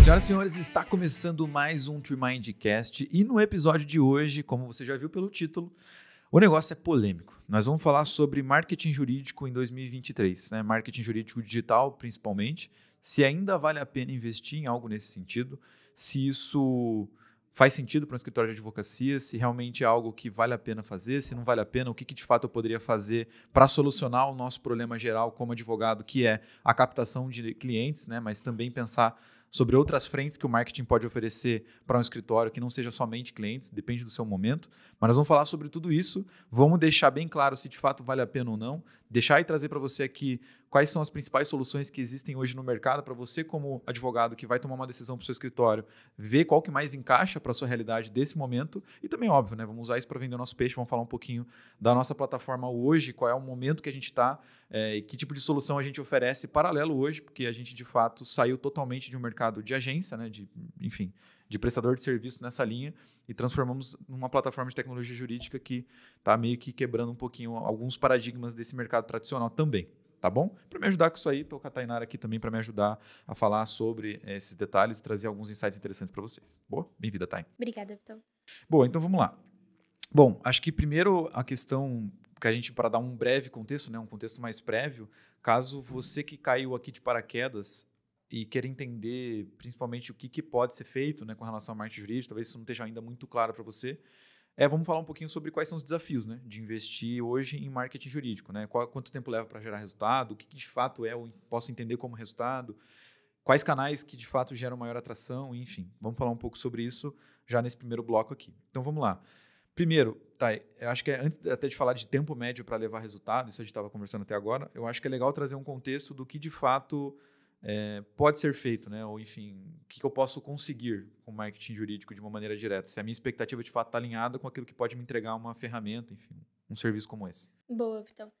Senhoras e senhores, está começando mais um Tremindcast e no episódio de hoje, como você já viu pelo título, o negócio é polêmico. Nós vamos falar sobre marketing jurídico em 2023, né? marketing jurídico digital principalmente, se ainda vale a pena investir em algo nesse sentido, se isso faz sentido para um escritório de advocacia, se realmente é algo que vale a pena fazer, se não vale a pena, o que, que de fato eu poderia fazer para solucionar o nosso problema geral como advogado, que é a captação de clientes, né? mas também pensar sobre outras frentes que o marketing pode oferecer para um escritório que não seja somente clientes, depende do seu momento. Mas nós vamos falar sobre tudo isso, vamos deixar bem claro se de fato vale a pena ou não, deixar e trazer para você aqui quais são as principais soluções que existem hoje no mercado para você como advogado que vai tomar uma decisão para o seu escritório, ver qual que mais encaixa para a sua realidade desse momento e também óbvio, né, vamos usar isso para vender o nosso peixe, vamos falar um pouquinho da nossa plataforma hoje, qual é o momento que a gente está é, eh, e que tipo de solução a gente oferece paralelo hoje, porque a gente de fato saiu totalmente de um mercado de agência, né, de enfim de prestador de serviço nessa linha e transformamos numa plataforma de tecnologia jurídica que está meio que quebrando um pouquinho alguns paradigmas desse mercado tradicional também. Tá bom? Para me ajudar com isso aí, estou com a Tainara aqui também para me ajudar a falar sobre eh, esses detalhes e trazer alguns insights interessantes para vocês. Boa? Bem-vinda, Tain. Obrigada, Vitor. Boa, então vamos lá. Bom, acho que primeiro a questão que a gente, para dar um breve contexto, né, um contexto mais prévio, caso você que caiu aqui de paraquedas e querer entender principalmente o que, que pode ser feito né, com relação à marketing jurídico, talvez isso não esteja ainda muito claro para você, é, vamos falar um pouquinho sobre quais são os desafios né, de investir hoje em marketing jurídico. Né? Qual, quanto tempo leva para gerar resultado? O que, que, de fato é, eu posso entender como resultado? Quais canais que de fato geram maior atração? Enfim, vamos falar um pouco sobre isso já nesse primeiro bloco aqui. Então vamos lá. Primeiro, Thay, tá, Eu acho que é, antes até de falar de tempo médio para levar resultado, isso a gente estava conversando até agora, eu acho que é legal trazer um contexto do que de fato é, pode ser feito, né? Ou enfim, o que, que eu posso conseguir com marketing jurídico de uma maneira direta? Se a minha expectativa de fato está alinhada com aquilo que pode me entregar uma ferramenta, enfim, um serviço como esse. Boa, Vitão.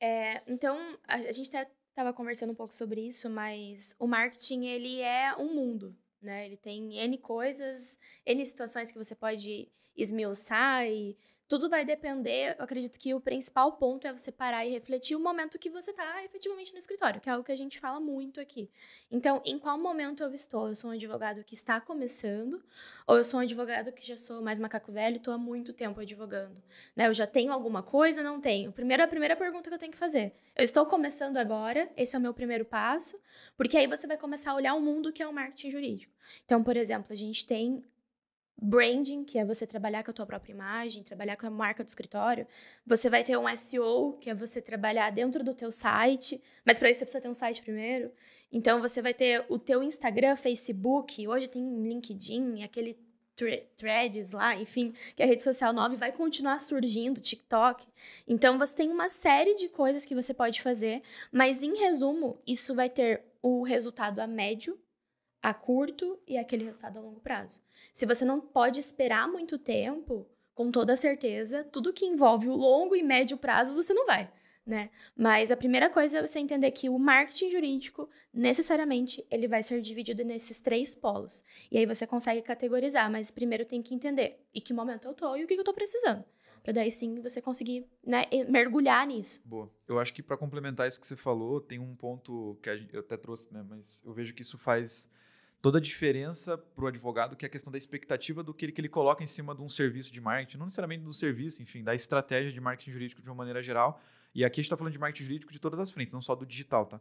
É, então, a, a gente estava conversando um pouco sobre isso, mas o marketing ele é um mundo, né? Ele tem N coisas, N situações que você pode esmiuçar e tudo vai depender, eu acredito que o principal ponto é você parar e refletir o momento que você está efetivamente no escritório, que é algo que a gente fala muito aqui. Então, em qual momento eu estou? Eu sou um advogado que está começando, ou eu sou um advogado que já sou mais macaco velho e estou há muito tempo advogando? Né? Eu já tenho alguma coisa? Não tenho. Primeiro, a primeira pergunta que eu tenho que fazer. Eu estou começando agora, esse é o meu primeiro passo, porque aí você vai começar a olhar o mundo que é o marketing jurídico. Então, por exemplo, a gente tem branding, que é você trabalhar com a tua própria imagem, trabalhar com a marca do escritório. Você vai ter um SEO, que é você trabalhar dentro do teu site, mas para isso você precisa ter um site primeiro. Então você vai ter o teu Instagram, Facebook, hoje tem LinkedIn, aquele threads lá, enfim, que a é rede social nova vai continuar surgindo, TikTok. Então você tem uma série de coisas que você pode fazer, mas em resumo, isso vai ter o resultado a médio a curto e aquele resultado a longo prazo. Se você não pode esperar muito tempo, com toda certeza, tudo que envolve o longo e médio prazo você não vai, né? Mas a primeira coisa é você entender que o marketing jurídico, necessariamente, ele vai ser dividido nesses três polos. E aí você consegue categorizar, mas primeiro tem que entender e que momento eu tô e o que eu tô precisando. Pra daí sim você conseguir né, mergulhar nisso. Boa. Eu acho que para complementar isso que você falou, tem um ponto que eu até trouxe, né? Mas eu vejo que isso faz toda a diferença para o advogado, que é a questão da expectativa do que ele, que ele coloca em cima de um serviço de marketing, não necessariamente do serviço, enfim, da estratégia de marketing jurídico de uma maneira geral. E aqui a gente está falando de marketing jurídico de todas as frentes, não só do digital, tá?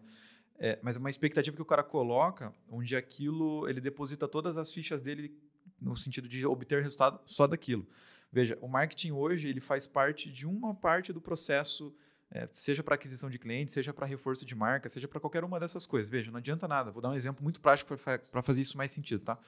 É, mas é uma expectativa que o cara coloca, onde aquilo ele deposita todas as fichas dele no sentido de obter resultado só daquilo. Veja, o marketing hoje ele faz parte de uma parte do processo é, seja para aquisição de cliente, seja para reforço de marca, seja para qualquer uma dessas coisas. Veja, não adianta nada. Vou dar um exemplo muito prático para fazer isso mais sentido, tá?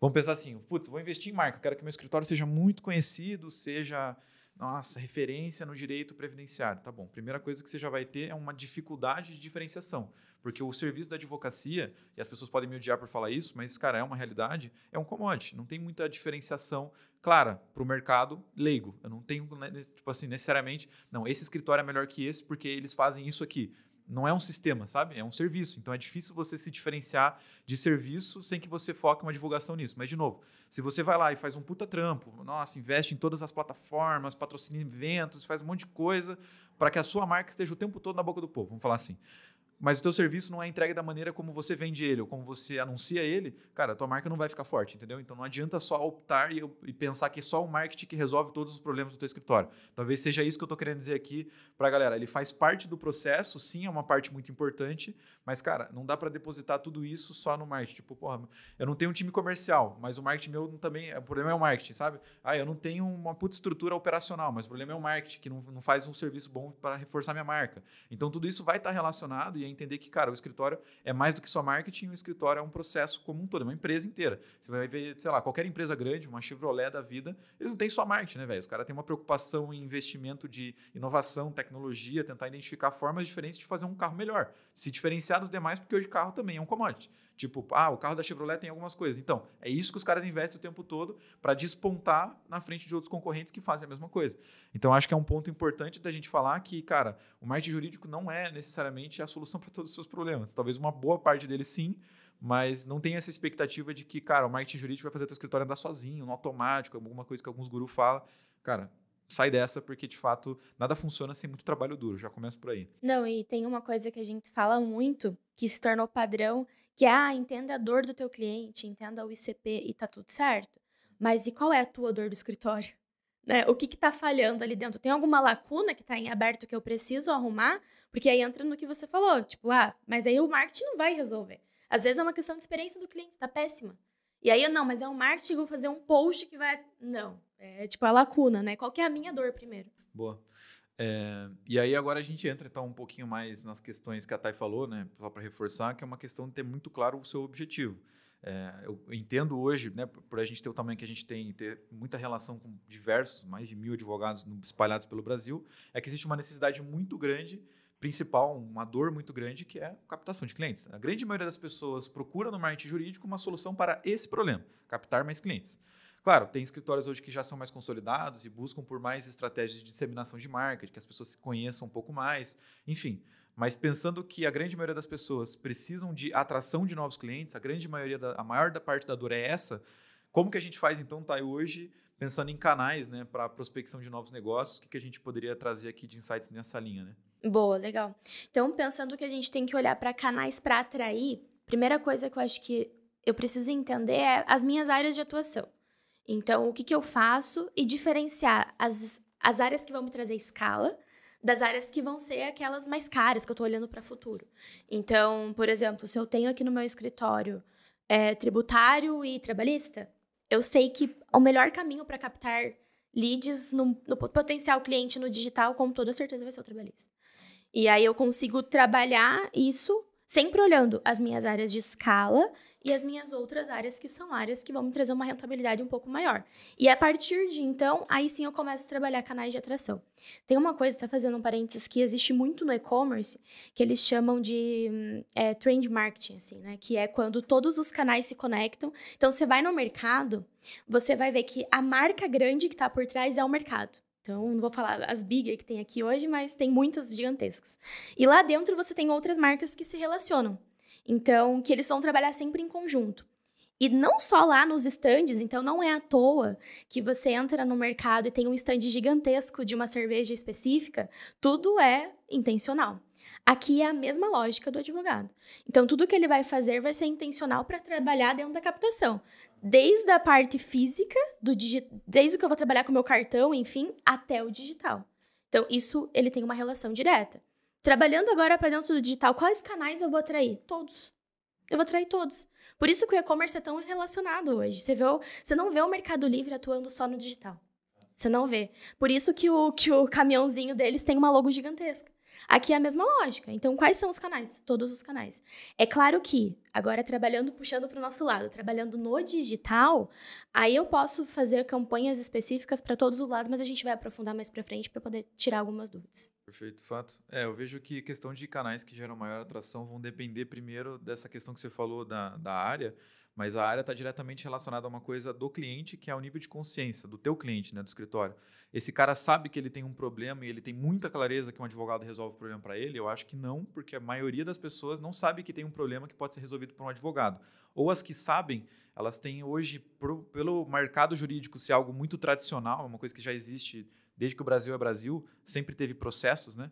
Vamos pensar assim, putz, vou investir em marca, quero que meu escritório seja muito conhecido, seja, nossa, referência no direito previdenciário. Tá bom, primeira coisa que você já vai ter é uma dificuldade de diferenciação. Porque o serviço da advocacia, e as pessoas podem me odiar por falar isso, mas, cara, é uma realidade, é um commodity. Não tem muita diferenciação clara para o mercado leigo. Eu não tenho, né, tipo assim, necessariamente, não, esse escritório é melhor que esse porque eles fazem isso aqui. Não é um sistema, sabe? É um serviço. Então é difícil você se diferenciar de serviço sem que você foque uma divulgação nisso. Mas, de novo, se você vai lá e faz um puta trampo, nossa, investe em todas as plataformas, patrocina eventos, faz um monte de coisa para que a sua marca esteja o tempo todo na boca do povo, vamos falar assim mas o teu serviço não é entregue da maneira como você vende ele ou como você anuncia ele, cara, a tua marca não vai ficar forte, entendeu? Então não adianta só optar e, e pensar que é só o marketing que resolve todos os problemas do teu escritório. Talvez seja isso que eu estou querendo dizer aqui para a galera. Ele faz parte do processo, sim, é uma parte muito importante, mas, cara, não dá para depositar tudo isso só no marketing. Tipo, porra, eu não tenho um time comercial, mas o marketing meu também, o problema é o marketing, sabe? Ah, eu não tenho uma puta estrutura operacional, mas o problema é o marketing, que não, não faz um serviço bom para reforçar minha marca. Então tudo isso vai estar tá relacionado e é entender que, cara, o escritório é mais do que só marketing, o escritório é um processo como um todo, é uma empresa inteira. Você vai ver, sei lá, qualquer empresa grande, uma Chevrolet da vida, eles não têm só marketing, né, velho? Os caras têm uma preocupação em investimento de inovação, tecnologia, tentar identificar formas diferentes de fazer um carro melhor, se diferenciar dos demais, porque hoje carro também é um commodity. Tipo, ah, o carro da Chevrolet tem algumas coisas. Então, é isso que os caras investem o tempo todo para despontar na frente de outros concorrentes que fazem a mesma coisa. Então, acho que é um ponto importante da gente falar que, cara, o marketing jurídico não é necessariamente a solução para todos os seus problemas. Talvez uma boa parte dele sim, mas não tem essa expectativa de que, cara, o marketing jurídico vai fazer o teu escritório andar sozinho, no automático, alguma coisa que alguns gurus falam. Cara, sai dessa, porque de fato nada funciona sem muito trabalho duro. Já começa por aí. Não, e tem uma coisa que a gente fala muito, que se tornou padrão, que ah, entenda a dor do teu cliente, entenda o ICP e tá tudo certo. Mas e qual é a tua dor do escritório? Né? O que está falhando ali dentro? Tem alguma lacuna que está em aberto que eu preciso arrumar? Porque aí entra no que você falou, tipo, ah, mas aí o marketing não vai resolver. Às vezes é uma questão de experiência do cliente, tá péssima. E aí, não, mas é um marketing, vou fazer um post que vai. Não, é tipo a lacuna, né? Qual que é a minha dor primeiro? Boa. É, e aí agora a gente entra então um pouquinho mais nas questões que a Thay falou, né? Só para reforçar, que é uma questão de ter muito claro o seu objetivo. É, eu entendo hoje, né, por a gente ter o tamanho que a gente tem, ter muita relação com diversos, mais de mil advogados espalhados pelo Brasil, é que existe uma necessidade muito grande, principal, uma dor muito grande, que é a captação de clientes. A grande maioria das pessoas procura no marketing jurídico uma solução para esse problema, captar mais clientes. Claro, tem escritórios hoje que já são mais consolidados e buscam por mais estratégias de disseminação de marca, de que as pessoas se conheçam um pouco mais, enfim. Mas pensando que a grande maioria das pessoas precisam de atração de novos clientes, a grande maioria, da, a maior da parte da dor é essa, como que a gente faz então, Thay, hoje, pensando em canais né, para prospecção de novos negócios, o que, que a gente poderia trazer aqui de insights nessa linha, né? Boa, legal. Então, pensando que a gente tem que olhar para canais para atrair, primeira coisa que eu acho que eu preciso entender é as minhas áreas de atuação. Então, o que, que eu faço e diferenciar as, as áreas que vão me trazer escala das áreas que vão ser aquelas mais caras que eu estou olhando para o futuro. Então, por exemplo, se eu tenho aqui no meu escritório é, tributário e trabalhista, eu sei que o melhor caminho para captar leads no, no, potencial cliente no digital, com toda certeza, vai ser o trabalhista. E aí eu consigo trabalhar isso sempre olhando as minhas áreas de escala e as minhas outras áreas, que são áreas que vão me trazer uma rentabilidade um pouco maior. E a partir de então, aí sim eu começo a trabalhar canais de atração. Tem uma coisa, está fazendo um parênteses, que existe muito no e-commerce, que eles chamam de hum, é, trend marketing, assim, né? Que é quando todos os canais se conectam. Então, você vai no mercado, você vai ver que a marca grande que está por trás é o mercado. Então, não vou falar as big que tem aqui hoje, mas tem muitas gigantescas. E lá dentro você tem outras marcas que se relacionam. Então, que eles vão trabalhar sempre em conjunto. E não só lá nos estandes, então não é à toa que você entra no mercado e tem um estande gigantesco de uma cerveja específica, tudo é intencional. Aqui é a mesma lógica do advogado. Então tudo que ele vai fazer vai ser intencional para trabalhar dentro da captação, desde a parte física do desde o que eu vou trabalhar com o meu cartão, enfim, até o digital. Então isso ele tem uma relação direta. Trabalhando agora para dentro do digital, quais canais eu vou atrair? Todos. Eu vou atrair todos. Por isso que o e-commerce é tão relacionado hoje. Você, vê o, você não vê o Mercado Livre atuando só no digital. Você não vê. Por isso que o, que o caminhãozinho deles tem uma logo gigantesca. Aqui é a mesma lógica. Então, quais são os canais? Todos os canais. É claro que, agora trabalhando, puxando para o nosso lado, trabalhando no digital, aí eu posso fazer campanhas específicas para todos os lados, mas a gente vai aprofundar mais para frente para poder tirar algumas dúvidas. Perfeito, fato. É, eu vejo que questão de canais que geram maior atração vão depender primeiro dessa questão que você falou da, da área. Mas a área está diretamente relacionada a uma coisa do cliente, que é o nível de consciência do teu cliente, né, do escritório. Esse cara sabe que ele tem um problema e ele tem muita clareza que um advogado resolve o problema para ele? Eu acho que não, porque a maioria das pessoas não sabe que tem um problema que pode ser resolvido por um advogado. Ou as que sabem, elas têm hoje, pro, pelo mercado jurídico ser algo muito tradicional, é uma coisa que já existe desde que o Brasil é Brasil, sempre teve processos, né?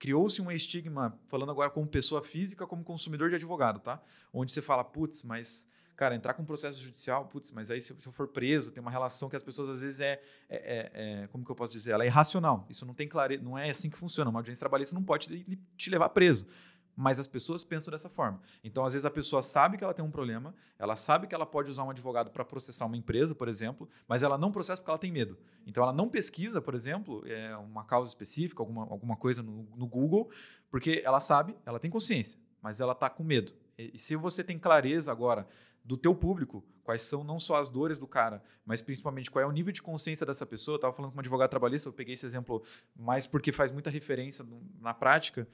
criou-se um estigma, falando agora como pessoa física, como consumidor de advogado, tá? Onde você fala, putz, mas Cara, entrar com um processo judicial, putz, mas aí se, se eu for preso, tem uma relação que as pessoas às vezes é, é, é, é como que eu posso dizer? Ela é irracional. Isso não tem clareza, não é assim que funciona. Uma audiência trabalhista não pode te, levar preso mas as pessoas pensam dessa forma. Então, às vezes, a pessoa sabe que ela tem um problema, ela sabe que ela pode usar um advogado para processar uma empresa, por exemplo, mas ela não processa porque ela tem medo. Então, ela não pesquisa, por exemplo, é, uma causa específica, alguma, alguma coisa no, no Google, porque ela sabe, ela tem consciência, mas ela está com medo. E, e se você tem clareza agora do teu público, quais são não só as dores do cara, mas principalmente qual é o nível de consciência dessa pessoa. Eu estava falando com uma advogada trabalhista, eu peguei esse exemplo mais porque faz muita referência na prática,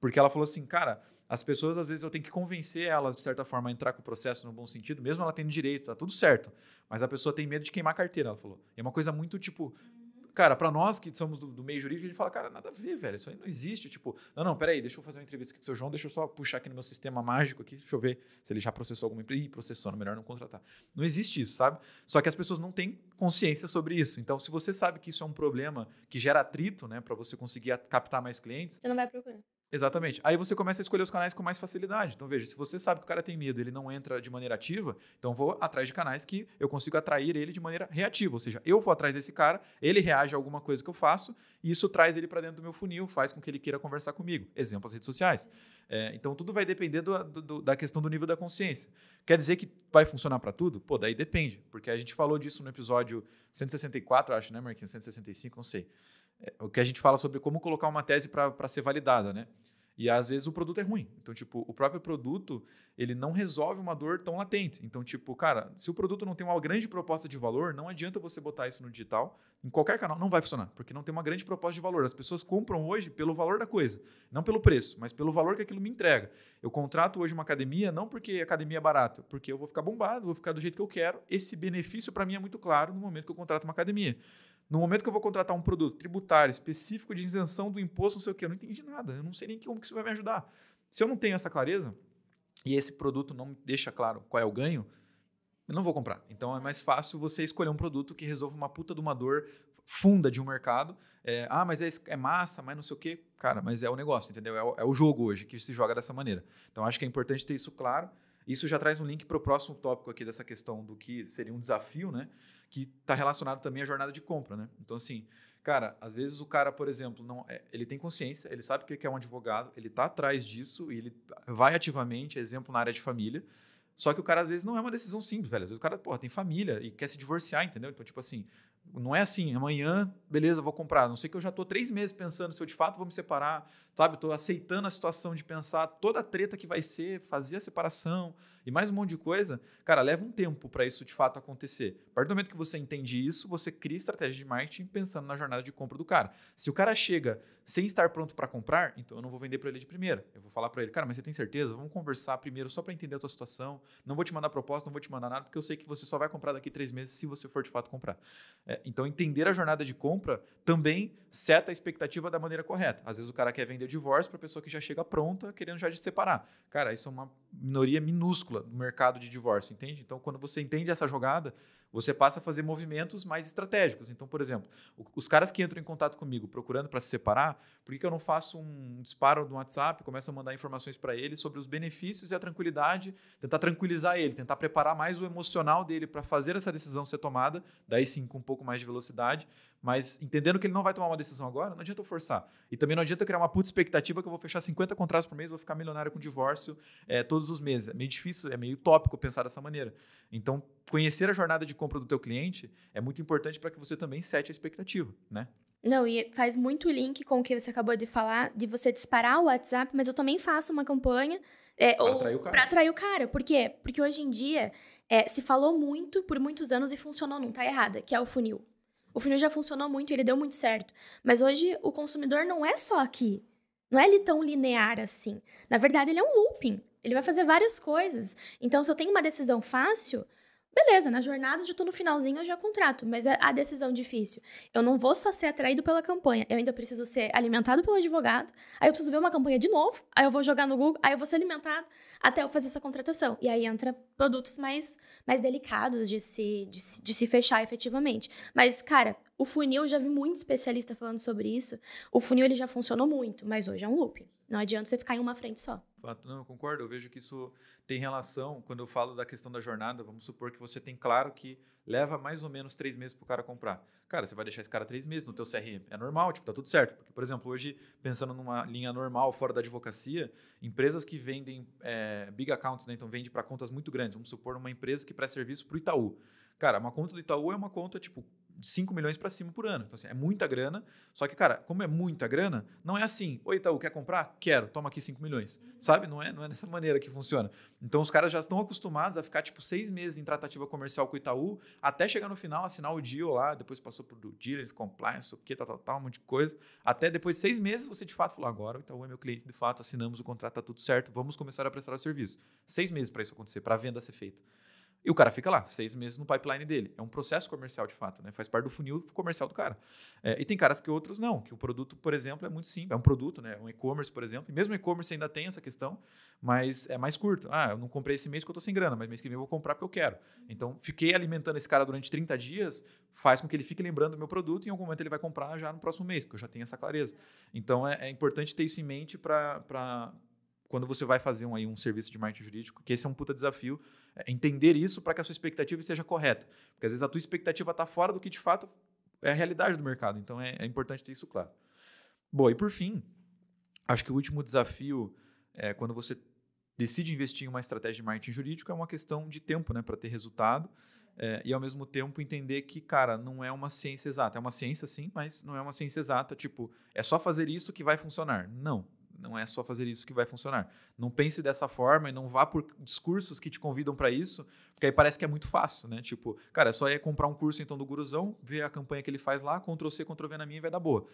porque ela falou assim, cara, as pessoas às vezes eu tenho que convencer elas, de certa forma, a entrar com o processo no bom sentido, mesmo ela tendo direito, tá tudo certo, mas a pessoa tem medo de queimar a carteira, ela falou. E é uma coisa muito tipo, cara, para nós que somos do, do, meio jurídico, a gente fala, cara, nada a ver, velho, isso aí não existe. Tipo, não, não, peraí, deixa eu fazer uma entrevista aqui com o seu João, deixa eu só puxar aqui no meu sistema mágico aqui, deixa eu ver se ele já processou alguma empresa. Ih, processou, não, melhor não contratar. Não existe isso, sabe? Só que as pessoas não têm consciência sobre isso. Então, se você sabe que isso é um problema que gera atrito, né, para você conseguir captar mais clientes. Você não vai procurar. Exatamente. Aí você começa a escolher os canais com mais facilidade. Então, veja, se você sabe que o cara tem medo, ele não entra de maneira ativa, então vou atrás de canais que eu consigo atrair ele de maneira reativa. Ou seja, eu vou atrás desse cara, ele reage a alguma coisa que eu faço, e isso traz ele para dentro do meu funil, faz com que ele queira conversar comigo. Exemplo, as redes sociais. É, então, tudo vai depender do, do, da questão do nível da consciência. Quer dizer que vai funcionar para tudo? Pô, daí depende, porque a gente falou disso no episódio 164, acho, né, Marquinhos? 165, não sei o que a gente fala sobre como colocar uma tese para ser validada, né? E às vezes o produto é ruim. Então, tipo, o próprio produto, ele não resolve uma dor tão latente. Então, tipo, cara, se o produto não tem uma grande proposta de valor, não adianta você botar isso no digital. Em qualquer canal não vai funcionar, porque não tem uma grande proposta de valor. As pessoas compram hoje pelo valor da coisa, não pelo preço, mas pelo valor que aquilo me entrega. Eu contrato hoje uma academia não porque academia é barata, porque eu vou ficar bombado, vou ficar do jeito que eu quero. Esse benefício para mim é muito claro no momento que eu contrato uma academia. No momento que eu vou contratar um produto tributário específico de isenção do imposto, não sei o que, eu não entendi nada, eu não sei nem como que isso vai me ajudar. Se eu não tenho essa clareza e esse produto não me deixa claro qual é o ganho, eu não vou comprar. Então é mais fácil você escolher um produto que resolva uma puta de uma dor funda de um mercado. É, ah, mas é, é, massa, mas não sei o quê. Cara, mas é o negócio, entendeu? É o, é o jogo hoje que se joga dessa maneira. Então acho que é importante ter isso claro. Isso já traz um link para o próximo tópico aqui dessa questão do que seria um desafio, né? que está relacionado também à jornada de compra, né? Então, assim, cara, às vezes o cara, por exemplo, não, é, ele tem consciência, ele sabe que é um advogado, ele está atrás disso e ele vai ativamente, exemplo, na área de família. Só que o cara, às vezes, não é uma decisão simples, velho. Às vezes o cara, porra, tem família e quer se divorciar, entendeu? Então, tipo assim, não é assim, amanhã, beleza, vou comprar. Não sei que eu já estou três meses pensando se eu de fato vou me separar, sabe? Estou aceitando a situação de pensar toda a treta que vai ser, fazer a separação e mais um monte de coisa. Cara, leva um tempo para isso de fato acontecer. A partir do momento que você entende isso, você cria estratégia de marketing pensando na jornada de compra do cara. Se o cara chega sem estar pronto para comprar, então eu não vou vender para ele de primeira. Eu vou falar para ele, cara, mas você tem certeza? Vamos conversar primeiro só para entender a tua situação. Não vou te mandar proposta, não vou te mandar nada, porque eu sei que você só vai comprar daqui três meses se você for de fato comprar. É, então, entender a jornada de compra também seta a expectativa da maneira correta. Às vezes o cara quer vender divórcio para pessoa que já chega pronta, querendo já se separar. Cara, isso é uma minoria minúscula no mercado de divórcio, entende? Então, quando você entende essa jogada, você passa a fazer movimentos mais estratégicos. Então, por exemplo, os caras que entram em contato comigo procurando para se separar, por que, eu não faço um disparo no WhatsApp, começo a mandar informações para ele sobre os benefícios e a tranquilidade, tentar tranquilizar ele, tentar preparar mais o emocional dele para fazer essa decisão ser tomada, daí sim com um pouco mais de velocidade, mas entendendo que ele não vai tomar uma decisão agora, não adianta eu forçar. E também não adianta eu criar uma puta expectativa que eu vou fechar 50 contratos por mês, vou ficar milionário com divórcio é, todos os meses. É meio difícil, é meio utópico pensar dessa maneira. Então, conhecer a jornada de compra do teu cliente é muito importante para que você também sete a expectativa, né? Não, e faz muito link com o que você acabou de falar, de você disparar o WhatsApp, mas eu também faço uma campanha é, para atrair o cara. Por quê? Porque hoje em dia é, se falou muito por muitos anos e funcionou, não tá errada, que é o funil. O funil já funcionou muito, ele deu muito certo. Mas hoje o consumidor não é só aqui. Não é ele tão linear assim. Na verdade, ele é um looping. Ele vai fazer várias coisas. Então, se eu tenho uma decisão fácil, beleza, na jornada já tô no finalzinho, eu já contrato. Mas é a decisão difícil. Eu não vou só ser atraído pela campanha. Eu ainda preciso ser alimentado pelo advogado. Aí eu preciso ver uma campanha de novo. Aí eu vou jogar no Google. Aí eu vou ser alimentado até eu fazer essa contratação. E aí entra produtos mais, mais delicados de se, de, se, de se fechar efetivamente. Mas, cara, o funil, eu já vi muito especialista falando sobre isso. O funil, ele já funcionou muito, mas hoje é um loop. Não adianta você ficar em uma frente só fato. Não, eu concordo. Eu vejo que isso tem relação. Quando eu falo da questão da jornada, vamos supor que você tem claro que leva mais ou menos três meses para o cara comprar. Cara, você vai deixar esse cara três meses no teu CRM. É normal, tipo, tá tudo certo. Porque, por exemplo, hoje, pensando numa linha normal, fora da advocacia, empresas que vendem é, big accounts, né? Então, vende para contas muito grandes. Vamos supor uma empresa que presta serviço para o Itaú. Cara, uma conta do Itaú é uma conta, tipo, de 5 milhões para cima por ano. Então, assim, é muita grana. Só que, cara, como é muita grana, não é assim. Oi, Itaú, quer comprar? Quero, toma aqui 5 milhões. Uhum. Sabe? Não é, não é dessa maneira que funciona. Então, os caras já estão acostumados a ficar, tipo, seis meses em tratativa comercial com o Itaú, até chegar no final, assinar o deal lá, depois passou por dealers, compliance, o que, tal, tal, tal, um monte de coisa. Até depois de seis meses, você de fato falou, agora o Itaú é meu cliente, de fato, assinamos o contrato, tá tudo certo, vamos começar a prestar o serviço. Seis meses para isso acontecer, para a venda ser feita. E o cara fica lá, seis meses no pipeline dele. É um processo comercial, de fato, né? Faz parte do funil comercial do cara. É, e tem caras que outros não, que o produto, por exemplo, é muito simples. É um produto, né? Um e-commerce, por exemplo. E mesmo e-commerce ainda tem essa questão, mas é mais curto. Ah, eu não comprei esse mês porque eu tô sem grana, mas mês que vem eu vou comprar porque eu quero. Então, fiquei alimentando esse cara durante 30 dias, faz com que ele fique lembrando do meu produto e em algum momento ele vai comprar já no próximo mês, porque eu já tenho essa clareza. Então, é, é importante ter isso em mente para quando você vai fazer um, aí, um serviço de marketing jurídico, que esse é um puta desafio, é, entender isso para que a sua expectativa esteja correta. Porque às vezes a tua expectativa está fora do que de fato é a realidade do mercado. Então é, é importante ter isso claro. Bom, e por fim, acho que o último desafio é quando você decide investir em uma estratégia de marketing jurídico é uma questão de tempo, né, para ter resultado. É, e ao mesmo tempo entender que, cara, não é uma ciência exata. É uma ciência, sim, mas não é uma ciência exata. Tipo, é só fazer isso que vai funcionar. Não, não é só fazer isso que vai funcionar. Não pense dessa forma e não vá por discursos que te convidam para isso, porque aí parece que é muito fácil, né? Tipo, cara, é só ir comprar um curso então do Guruzão, ver a campanha que ele faz lá, Ctrl C, Ctrl V na minha e vai dar boa.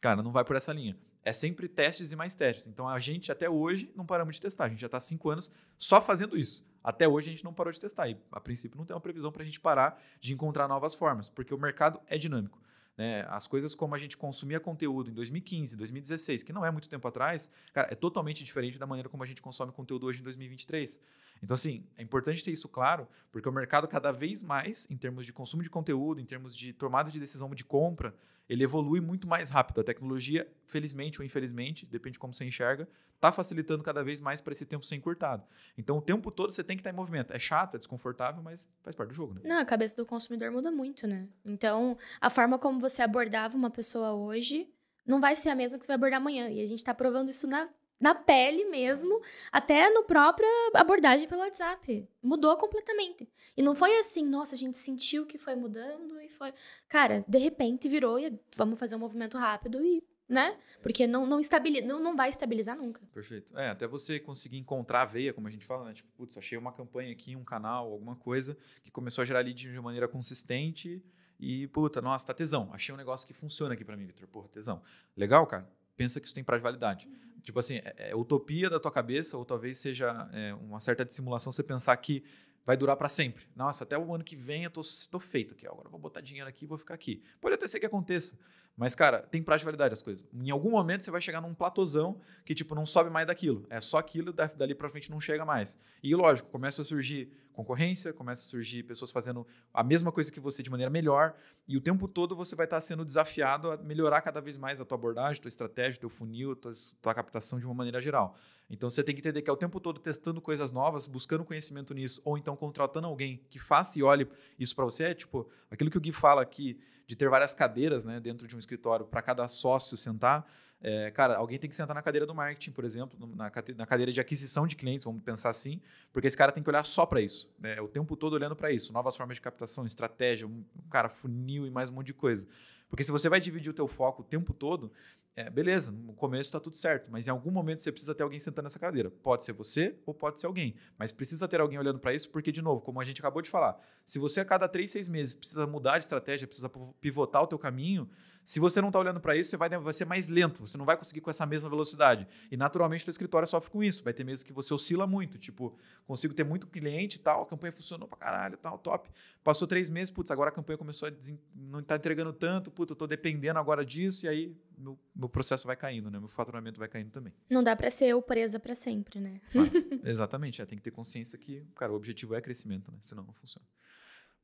Cara, não vai por essa linha. É sempre testes e mais testes. Então a gente até hoje não paramos de testar. A gente já está há cinco anos só fazendo isso. Até hoje a gente não parou de testar. E a princípio não tem uma previsão para a gente parar de encontrar novas formas, porque o mercado é dinâmico. Né? As coisas como a gente consumia conteúdo em 2015, 2016, que não é muito tempo atrás, cara, é totalmente diferente da maneira como a gente consome conteúdo hoje em 2023. Então, assim, é importante ter isso claro, porque o mercado, cada vez mais, em termos de consumo de conteúdo, em termos de tomada de decisão de compra, ele evolui muito mais rápido. A tecnologia, felizmente ou infelizmente, depende de como você enxerga, está facilitando cada vez mais para esse tempo ser encurtado. Então, o tempo todo você tem que estar tá em movimento. É chato, é desconfortável, mas faz parte do jogo, né? Não, a cabeça do consumidor muda muito, né? Então, a forma como você abordava uma pessoa hoje não vai ser a mesma que você vai abordar amanhã. E a gente está provando isso na na pele mesmo, até no própria abordagem pelo WhatsApp. Mudou completamente. E não foi assim, nossa, a gente sentiu que foi mudando e foi. Cara, de repente virou e vamos fazer um movimento rápido e. Né? Porque não, não, estabiliza, não, não vai estabilizar nunca. Perfeito. É, até você conseguir encontrar a veia, como a gente fala, né? Tipo, putz, achei uma campanha aqui, um canal, alguma coisa, que começou a gerar lead de maneira consistente e, puta, nossa, tá tesão. Achei um negócio que funciona aqui para mim, Vitor. Porra, tesão. Legal, cara? Pensa que isso tem prazo de validade. Uhum tipo assim, é, é, utopia da tua cabeça, ou talvez seja é, uma certa dissimulação você pensar que vai durar para sempre. Nossa, até o ano que vem eu tô, tô feito aqui, agora vou botar dinheiro aqui e vou ficar aqui. Pode até ser que aconteça, mas, cara, tem prazo de validade as coisas. Em algum momento você vai chegar num platôzão que, tipo, não sobe mais daquilo. É só aquilo, dali para frente não chega mais. E, lógico, começa a surgir concorrência, começa a surgir pessoas fazendo a mesma coisa que você de maneira melhor, e o tempo todo você vai estar sendo desafiado a melhorar cada vez mais a tua abordagem, tua estratégia, teu funil, tua, tua captação de uma maneira geral. Então você tem que entender que é o tempo todo testando coisas novas, buscando conhecimento nisso, ou então contratando alguém que faça e olhe isso para você. É tipo aquilo que o Gui fala aqui de ter várias cadeiras né, dentro de um escritório para cada sócio sentar é, cara, alguém tem que sentar na cadeira do marketing, por exemplo, na, na cadeira de aquisição de clientes, vamos pensar assim, porque esse cara tem que olhar só para isso, né? o tempo todo olhando para isso, novas formas de captação, estratégia, um, cara, funil e mais um monte de coisa. Porque se você vai dividir o teu foco o tempo todo, é, beleza, no começo está tudo certo, mas em algum momento você precisa ter alguém sentando nessa cadeira. Pode ser você ou pode ser alguém, mas precisa ter alguém olhando para isso, porque, de novo, como a gente acabou de falar, se você a cada três, seis meses precisa mudar de estratégia, precisa pivotar o teu caminho, se você não está olhando para isso, você vai, vai ser mais lento, você não vai conseguir com essa mesma velocidade. E, naturalmente, o teu escritório sofre com isso. Vai ter meses que você oscila muito, tipo, consigo ter muito cliente e tal, a campanha funcionou para caralho tal, top. Passou três meses, putz, agora a campanha começou a não está entregando tanto, putz, eu estou dependendo agora disso, e aí meu, meu processo vai caindo, né? Meu faturamento vai caindo também. Não dá para ser eu presa para sempre, né? exatamente. É, tem que ter consciência que, cara, o objetivo é crescimento, né? Senão não funciona.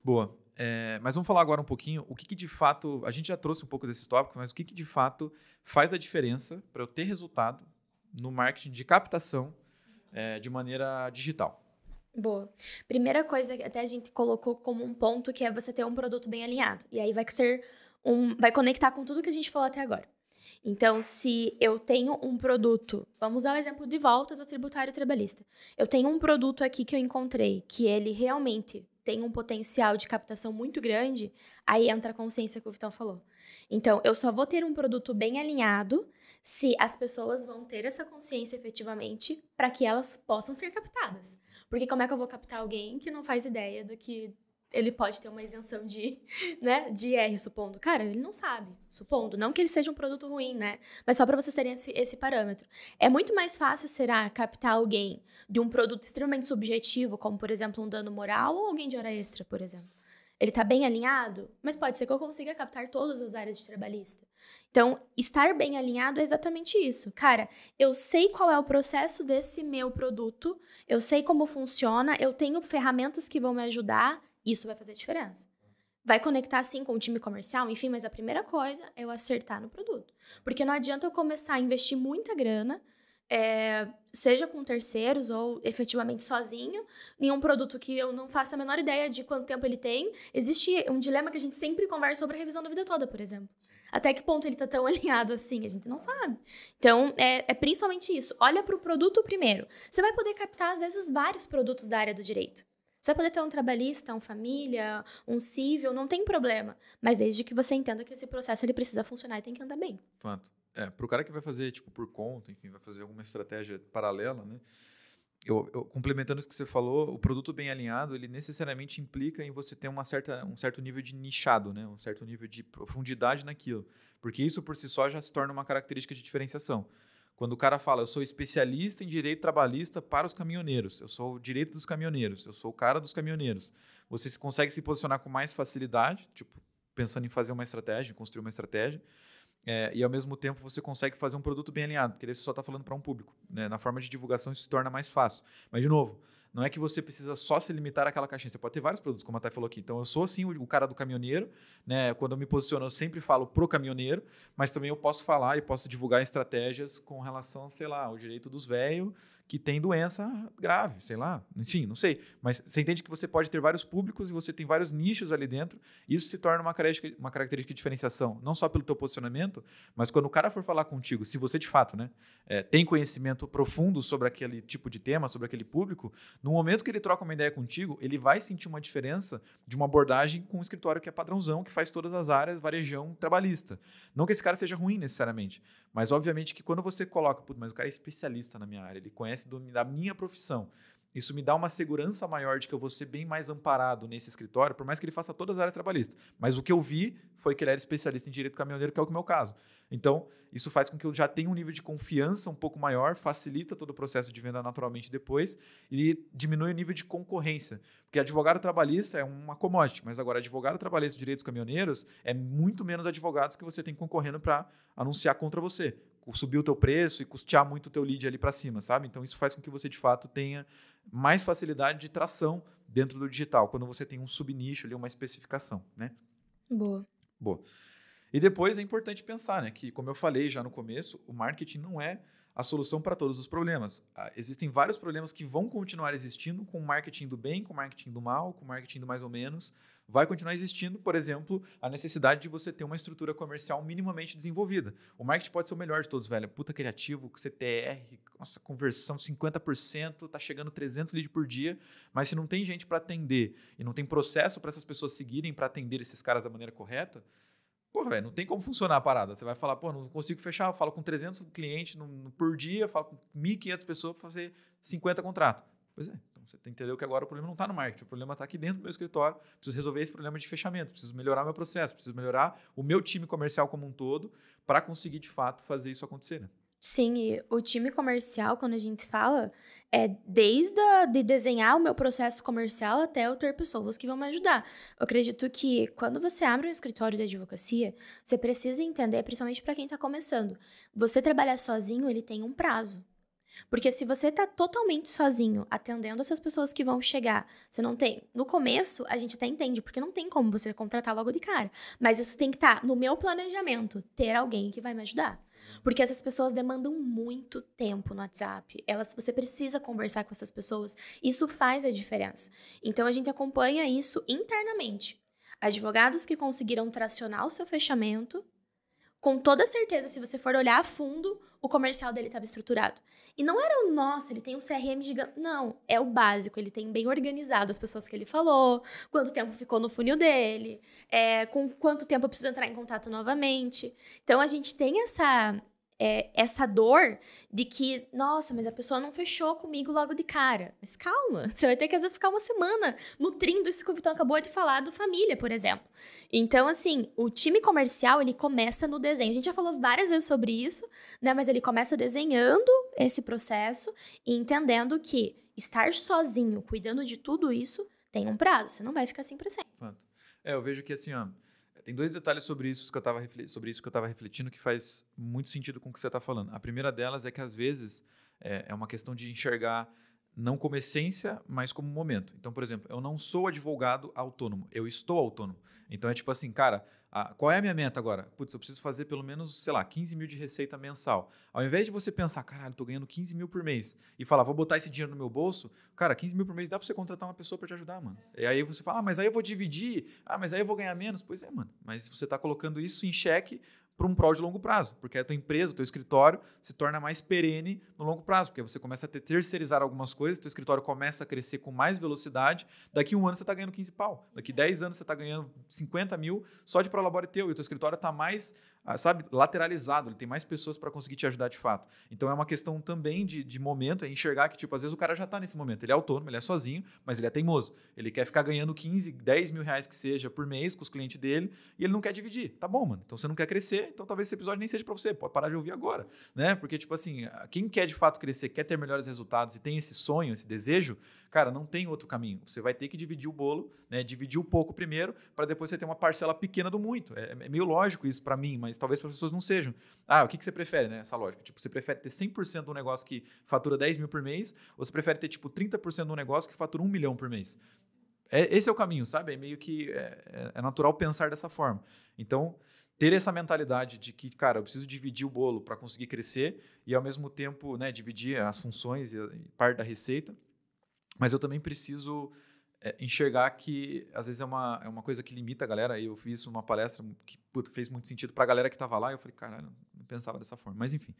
Boa. É, mas vamos falar agora um pouquinho o que, que, de fato. A gente já trouxe um pouco desses tópicos, mas o que, que de fato faz a diferença para eu ter resultado no marketing de captação é, de maneira digital? Boa. Primeira coisa que até a gente colocou como um ponto que é você ter um produto bem alinhado. E aí vai ser um. Vai conectar com tudo que a gente falou até agora. Então, se eu tenho um produto, vamos usar o exemplo de volta do tributário trabalhista. Eu tenho um produto aqui que eu encontrei, que ele realmente tem um potencial de captação muito grande, aí entra a consciência que o Vitão falou. Então, eu só vou ter um produto bem alinhado se as pessoas vão ter essa consciência efetivamente para que elas possam ser captadas. Porque como é que eu vou captar alguém que não faz ideia do que ele pode ter uma isenção de, né, de IR, supondo. Cara, ele não sabe, supondo. Não que ele seja um produto ruim, né? Mas só para vocês terem esse, esse parâmetro. É muito mais fácil, será, captar alguém de um produto extremamente subjetivo, como, por exemplo, um dano moral, ou alguém de hora extra, por exemplo. Ele está bem alinhado, mas pode ser que eu consiga captar todas as áreas de trabalhista. Então, estar bem alinhado é exatamente isso. Cara, eu sei qual é o processo desse meu produto, eu sei como funciona, eu tenho ferramentas que vão me ajudar isso vai fazer diferença. Vai conectar, sim, com o time comercial, enfim, mas a primeira coisa é eu acertar no produto. Porque não adianta eu começar a investir muita grana, é, seja com terceiros ou efetivamente sozinho, em um produto que eu não faço a menor ideia de quanto tempo ele tem. Existe um dilema que a gente sempre conversa sobre a revisão da vida toda, por exemplo. Até que ponto ele está tão alinhado assim? A gente não sabe. Então, é, é principalmente isso. Olha para o produto primeiro. Você vai poder captar, às vezes, vários produtos da área do direito. Você vai poder ter um trabalhista, um família, um civil, não tem problema. Mas desde que você entenda que esse processo ele precisa funcionar e tem que andar bem. Fato. É, para o cara que vai fazer tipo por conta, enfim, vai fazer alguma estratégia paralela, né? Eu, eu, complementando isso que você falou, o produto bem alinhado, ele necessariamente implica em você ter uma certa, um certo nível de nichado, né? um certo nível de profundidade naquilo. Porque isso por si só já se torna uma característica de diferenciação. Quando o cara fala, eu sou especialista em direito trabalhista para os caminhoneiros, eu sou o direito dos caminhoneiros, eu sou o cara dos caminhoneiros, você consegue se posicionar com mais facilidade, tipo, pensando em fazer uma estratégia, construir uma estratégia, é, e ao mesmo tempo você consegue fazer um produto bem alinhado, porque daí você só está falando para um público. Né? Na forma de divulgação isso se torna mais fácil. Mas, de novo, não é que você precisa só se limitar àquela caixinha. Você pode ter vários produtos, como a Thay falou aqui. Então, eu sou sim o cara do caminhoneiro, né? Quando eu me posiciono, eu sempre falo pro caminhoneiro, mas também eu posso falar e posso divulgar estratégias com relação, sei lá, ao direito dos velhos que tem doença grave, sei lá, enfim, não sei. Mas você entende que você pode ter vários públicos e você tem vários nichos ali dentro. Isso se torna uma característica, uma característica de diferenciação, não só pelo teu posicionamento, mas quando o cara for falar contigo, se você de fato né, é, tem conhecimento profundo sobre aquele tipo de tema, sobre aquele público, no momento que ele troca uma ideia contigo, ele vai sentir uma diferença de uma abordagem com um escritório que é padrãozão, que faz todas as áreas, varejão, trabalhista. Não que esse cara seja ruim necessariamente, mas obviamente que quando você coloca, mas o cara é especialista na minha área, ele conhece conhece do, da minha profissão. Isso me dá uma segurança maior de que eu vou ser bem mais amparado nesse escritório, por mais que ele faça todas as áreas trabalhistas. Mas o que eu vi foi que ele era especialista em direito caminhoneiro, que é o meu caso. Então, isso faz com que eu já tenha um nível de confiança um pouco maior, facilita todo o processo de venda naturalmente depois e diminui o nível de concorrência. Porque advogado trabalhista é uma commodity, mas agora advogado trabalhista de direitos caminhoneiros é muito menos advogados que você tem concorrendo para anunciar contra você subir o teu preço e custear muito o teu lead ali para cima, sabe? Então isso faz com que você de fato tenha mais facilidade de tração dentro do digital, quando você tem um subnicho ali, uma especificação, né? Boa. Boa. E depois é importante pensar, né, que como eu falei já no começo, o marketing não é a solução para todos os problemas. Ah, existem vários problemas que vão continuar existindo com marketing do bem, com marketing do mal, com marketing do mais ou menos. Vai continuar existindo, por exemplo, a necessidade de você ter uma estrutura comercial minimamente desenvolvida. O marketing pode ser o melhor de todos, velho. Puta criativo, CTR, nossa, conversão 50%, tá chegando 300 leads por dia, mas se não tem gente para atender e não tem processo para essas pessoas seguirem para atender esses caras da maneira correta, Pô, velho, não tem como funcionar a parada. Você vai falar, pô, não consigo fechar, eu falo com 300 clientes no, no, por dia, falo com 1.500 pessoas para fazer 50 contratos. Pois é, então você tem que entender que agora o problema não está no marketing, o problema está aqui dentro do meu escritório, preciso resolver esse problema de fechamento, preciso melhorar meu processo, preciso melhorar o meu time comercial como um todo para conseguir, de fato, fazer isso acontecer. Né? Sim, e o time comercial, quando a gente fala, é desde a, de desenhar o meu processo comercial até eu ter pessoas que vão me ajudar. Eu acredito que quando você abre um escritório de advocacia, você precisa entender, principalmente para quem está começando, você trabalhar sozinho, ele tem um prazo. Porque se você está totalmente sozinho, atendendo essas pessoas que vão chegar, você não tem. No começo, a gente até entende, porque não tem como você contratar logo de cara. Mas isso tem que estar tá no meu planejamento, ter alguém que vai me ajudar. Porque essas pessoas demandam muito tempo no WhatsApp. Elas, você precisa conversar com essas pessoas. Isso faz a diferença. Então a gente acompanha isso internamente. Advogados que conseguiram tracionar o seu fechamento, com toda certeza, se você for olhar a fundo, o comercial dele estava estruturado. E não era o nosso, ele tem um CRM gigante. Não, é o básico, ele tem bem organizado as pessoas que ele falou, quanto tempo ficou no funil dele, é, com quanto tempo eu preciso entrar em contato novamente. Então a gente tem essa é, essa dor de que, nossa, mas a pessoa não fechou comigo logo de cara. Mas calma, você vai ter que às vezes ficar uma semana nutrindo isso que o Vitão acabou de falar do família, por exemplo. Então, assim, o time comercial, ele começa no desenho. A gente já falou várias vezes sobre isso, né? Mas ele começa desenhando esse processo e entendendo que estar sozinho, cuidando de tudo isso, tem um prazo. Você não vai ficar assim pra sempre. É, eu vejo que assim, ó tem dois detalhes sobre isso que eu estava sobre isso que eu estava refletindo que faz muito sentido com o que você está falando. A primeira delas é que às vezes é, é uma questão de enxergar não como essência, mas como momento. Então, por exemplo, eu não sou advogado autônomo, eu estou autônomo. Então é tipo assim, cara, ah, qual é a minha meta agora? Putz, eu preciso fazer pelo menos, sei lá, 15 mil de receita mensal. Ao invés de você pensar, caralho, tô ganhando 15 mil por mês e falar, vou botar esse dinheiro no meu bolso, cara, 15 mil por mês dá pra você contratar uma pessoa para te ajudar, mano. E aí você fala, ah, mas aí eu vou dividir, ah, mas aí eu vou ganhar menos. Pois é, mano. Mas você tá colocando isso em xeque para um prol de longo prazo, porque a tua empresa, o teu escritório se torna mais perene no longo prazo, porque você começa a ter, terceirizar algumas coisas, teu escritório começa a crescer com mais velocidade, daqui um ano você está ganhando 15 pau, daqui 10 anos você está ganhando 50 mil só de prolabore teu, e o teu escritório está mais ah, sabe, lateralizado, ele tem mais pessoas para conseguir te ajudar de fato. Então é uma questão também de, de momento, é enxergar que, tipo, às vezes o cara já está nesse momento, ele é autônomo, ele é sozinho, mas ele é teimoso. Ele quer ficar ganhando 15, 10 mil reais que seja por mês com os clientes dele e ele não quer dividir. Tá bom, mano. Então você não quer crescer, então talvez esse episódio nem seja para você, pode parar de ouvir agora, né? Porque, tipo assim, ah, quem quer de fato crescer, quer ter melhores resultados e tem esse sonho, esse desejo, Cara, não tem outro caminho. Você vai ter que dividir o bolo, né? dividir o pouco primeiro, para depois você ter uma parcela pequena do muito. É, é meio lógico isso para mim, mas talvez para as pessoas não sejam. Ah, o que, que você prefere, né? Essa lógica. Tipo, você prefere ter 100% de um negócio que fatura 10 mil por mês, ou você prefere ter, tipo, 30% de um negócio que fatura 1 milhão por mês? É, esse é o caminho, sabe? É meio que é, é, é natural pensar dessa forma. Então, ter essa mentalidade de que, cara, eu preciso dividir o bolo para conseguir crescer e, ao mesmo tempo, né, dividir as funções e parte da receita mas eu também preciso eh, enxergar que às vezes é uma, é uma coisa que limita a galera. Eu fiz uma palestra que puta, fez muito sentido para a galera que estava lá. E eu falei, caralho, não pensava dessa forma. Mas enfim,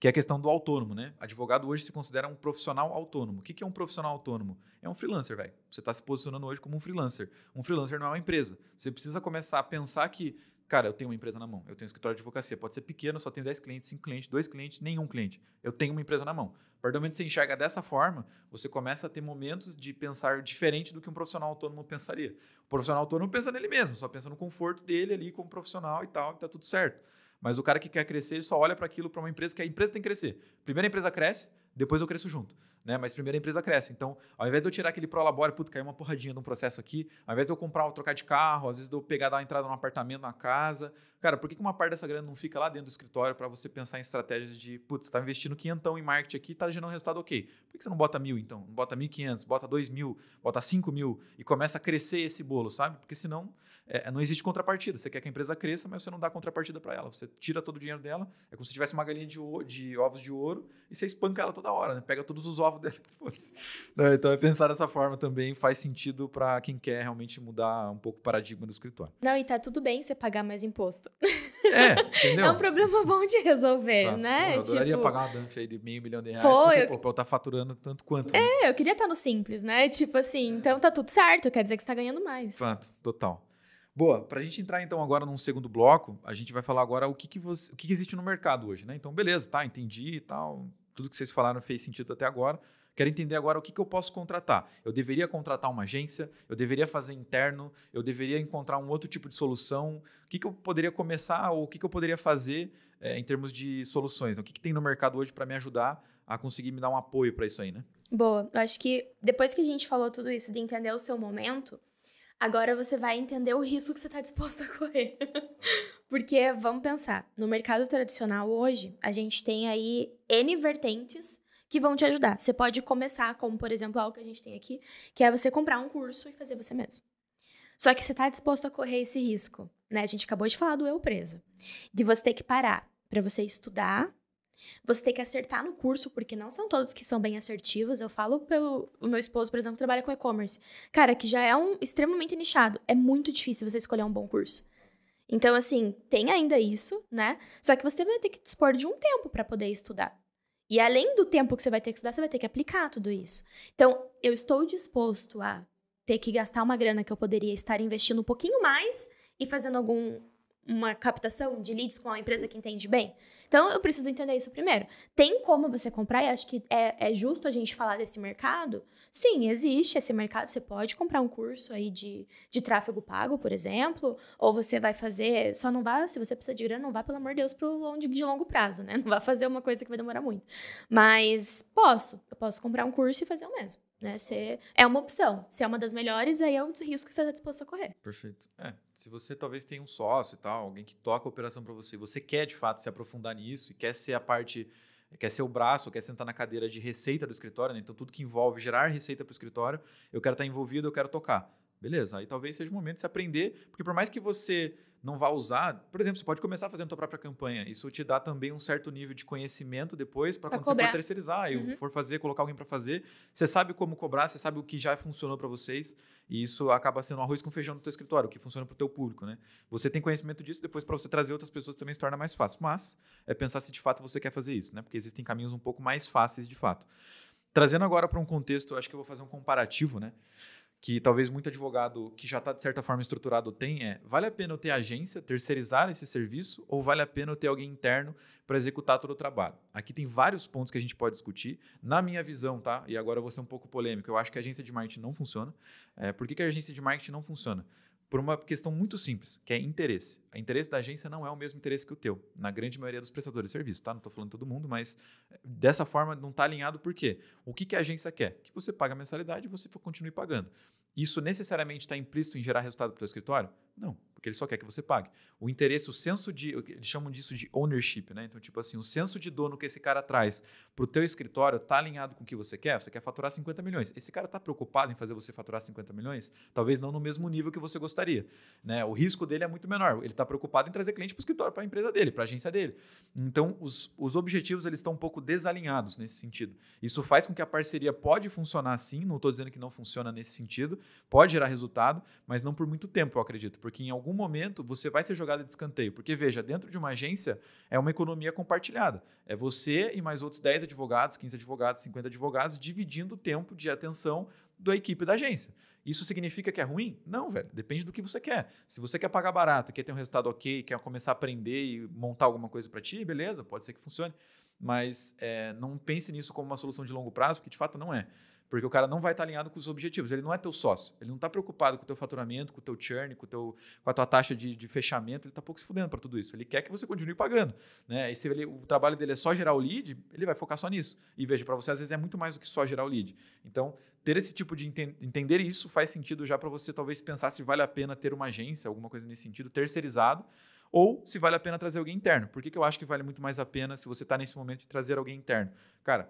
que é a questão do autônomo, né? Advogado hoje se considera um profissional autônomo. O que, que é um profissional autônomo? É um freelancer, velho. Você está se posicionando hoje como um freelancer. Um freelancer não é uma empresa. Você precisa começar a pensar que Cara, eu tenho uma empresa na mão, eu tenho um escritório de advocacia, pode ser pequeno, só tenho 10 clientes, 5 clientes, 2 clientes, nenhum cliente. Eu tenho uma empresa na mão. A partir do momento que você enxerga dessa forma, você começa a ter momentos de pensar diferente do que um profissional autônomo pensaria. O profissional autônomo pensa nele mesmo, só pensa no conforto dele ali como profissional e tal, e tá tudo certo. Mas o cara que quer crescer, ele só olha para aquilo, para uma empresa que a empresa tem que crescer. Primeiro a empresa cresce, depois eu cresço junto né? Mas primeiro a empresa cresce. Então, ao invés de eu tirar aquele prolabore, puta, caiu uma porradinha de um processo aqui, ao invés de eu comprar ou trocar de carro, às vezes de eu pegar dar uma entrada num apartamento, na casa. Cara, por que uma parte dessa grana não fica lá dentro do escritório para você pensar em estratégias de, putz, você tá investindo quinhentão em marketing aqui, tá gerando um resultado ok. Por que você não bota mil, então? Bota mil quinhentos, bota dois mil, bota cinco mil e começa a crescer esse bolo, sabe? Porque senão é, não existe contrapartida. Você quer que a empresa cresça, mas você não dá contrapartida para ela. Você tira todo o dinheiro dela, é como se tivesse uma galinha de, de ovos de ouro e você espanca ela toda hora, né? pega todos os ovos dela. Não, então, é pensar dessa forma também faz sentido para quem quer realmente mudar um pouco o paradigma do escritório. Não, e tá tudo bem você pagar mais imposto. É, entendeu? É um problema bom de resolver, Exato. né? Pô, eu adoraria tipo... pagar uma DANF aí de meio milhão de reais pô, porque, eu... estar tá faturando tanto quanto. Né? É, né? eu queria estar tá no simples, né? Tipo assim, então tá tudo certo, quer dizer que você tá ganhando mais. Pronto, total. Boa, para a gente entrar então agora num segundo bloco, a gente vai falar agora o que, que, você, o que, que existe no mercado hoje, né? Então, beleza, tá, entendi e tal. Tudo que vocês falaram fez sentido até agora. Quero entender agora o que, que eu posso contratar. Eu deveria contratar uma agência? Eu deveria fazer interno? Eu deveria encontrar um outro tipo de solução? O que, que eu poderia começar ou o que, que eu poderia fazer é, em termos de soluções? O que, que tem no mercado hoje para me ajudar a conseguir me dar um apoio para isso aí, né? Boa, eu acho que depois que a gente falou tudo isso de entender o seu momento, Agora você vai entender o risco que você está disposto a correr. Porque vamos pensar, no mercado tradicional hoje, a gente tem aí N vertentes que vão te ajudar. Você pode começar, como por exemplo, algo que a gente tem aqui, que é você comprar um curso e fazer você mesmo. Só que você está disposto a correr esse risco, né? A gente acabou de falar do eu presa, de você ter que parar para você estudar você tem que acertar no curso, porque não são todos que são bem assertivos. Eu falo pelo o meu esposo, por exemplo, que trabalha com e-commerce. Cara, que já é um extremamente nichado. É muito difícil você escolher um bom curso. Então, assim, tem ainda isso, né? Só que você vai ter que dispor de um tempo para poder estudar. E além do tempo que você vai ter que estudar, você vai ter que aplicar tudo isso. Então, eu estou disposto a ter que gastar uma grana que eu poderia estar investindo um pouquinho mais e fazendo algum uma captação de leads com a empresa que entende bem. Então eu preciso entender isso primeiro. Tem como você comprar, e acho que é, é justo a gente falar desse mercado? Sim, existe esse mercado. Você pode comprar um curso aí de, de tráfego pago, por exemplo, ou você vai fazer. Só não vá, se você precisa de grana, não vá, pelo amor de Deus, para o de longo prazo, né? Não vá fazer uma coisa que vai demorar muito. Mas posso, eu posso comprar um curso e fazer o mesmo. Né? Se é uma opção. Se é uma das melhores, aí é um risco que você está disposto a correr. Perfeito. É, se você talvez tem um sócio e tal, alguém que toca a operação para você, você quer de fato se aprofundar nisso e quer ser a parte, quer ser o braço, quer sentar na cadeira de receita do escritório, né? então tudo que envolve gerar receita para o escritório, eu quero estar tá envolvido, eu quero tocar. Beleza, aí talvez seja o momento de se aprender, porque por mais que você não vá usar, por exemplo, você pode começar fazendo a sua própria campanha. Isso te dá também um certo nível de conhecimento depois para quando cobrar. você for terceirizar e uhum. for fazer, colocar alguém para fazer. Você sabe como cobrar, você sabe o que já funcionou para vocês e isso acaba sendo arroz com feijão no teu escritório, o que funciona para o teu público, né? Você tem conhecimento disso, depois para você trazer outras pessoas também se torna mais fácil. Mas é pensar se de fato você quer fazer isso, né? Porque existem caminhos um pouco mais fáceis de fato. Trazendo agora para um contexto, acho que eu vou fazer um comparativo, né? que talvez muito advogado que já está de certa forma estruturado tem é: vale a pena eu ter agência, terceirizar esse serviço, ou vale a pena eu ter alguém interno para executar todo o trabalho? Aqui tem vários pontos que a gente pode discutir. Na minha visão, tá? E agora eu vou ser um pouco polêmico. Eu acho que a agência de marketing não funciona. É, por que, que a agência de marketing não funciona? por uma questão muito simples, que é interesse. O interesse da agência não é o mesmo interesse que o teu, na grande maioria dos prestadores de serviço, tá? Não estou falando todo mundo, mas eh, dessa forma não está alinhado por quê? O que, que a agência quer? Que você pague a mensalidade e você continue pagando. Isso necessariamente está implícito em gerar resultado para o teu escritório? Não, porque ele só quer que você pague. O interesse, o senso de, eles chamam disso de ownership, né? Então, tipo assim, o senso de dono que esse cara traz para o teu escritório está alinhado com o que você quer? Você quer faturar 50 milhões. Esse cara está preocupado em fazer você faturar 50 milhões? Talvez não no mesmo nível que você gostaria, né? O risco dele é muito menor. Ele está preocupado em trazer cliente para o escritório, para a empresa dele, para a agência dele. Então, os, os objetivos, eles estão um pouco desalinhados nesse sentido. Isso faz com que a parceria pode funcionar sim, não estou dizendo que não funciona nesse sentido, pode gerar resultado, mas não por muito tempo, eu acredito, porque em algum algum momento você vai ser jogado de escanteio. Porque, veja, dentro de uma agência é uma economia compartilhada. É você e mais outros 10 advogados, 15 advogados, 50 advogados dividindo o tempo de atenção da equipe da agência. Isso significa que é ruim? Não, velho. Depende do que você quer. Se você quer pagar barato, quer ter um resultado ok, quer começar a aprender e montar alguma coisa para ti, beleza, pode ser que funcione. Mas é, não pense nisso como uma solução de longo prazo, porque de fato não é. Porque o cara não vai estar alinhado com os objetivos. Ele não é teu sócio. Ele não está preocupado com o teu faturamento, com o teu churn, com, teu, com a tua taxa de, de fechamento. Ele está pouco se fudendo para tudo isso. Ele quer que você continue pagando. Né? E se ele, o trabalho dele é só gerar o lead, ele vai focar só nisso. E veja, para você, às vezes é muito mais do que só gerar o lead. Então, ter esse tipo de entender isso faz sentido já para você talvez pensar se vale a pena ter uma agência, alguma coisa nesse sentido, terceirizado ou se vale a pena trazer alguém interno. Por que, que eu acho que vale muito mais a pena se você está nesse momento de trazer alguém interno? Cara,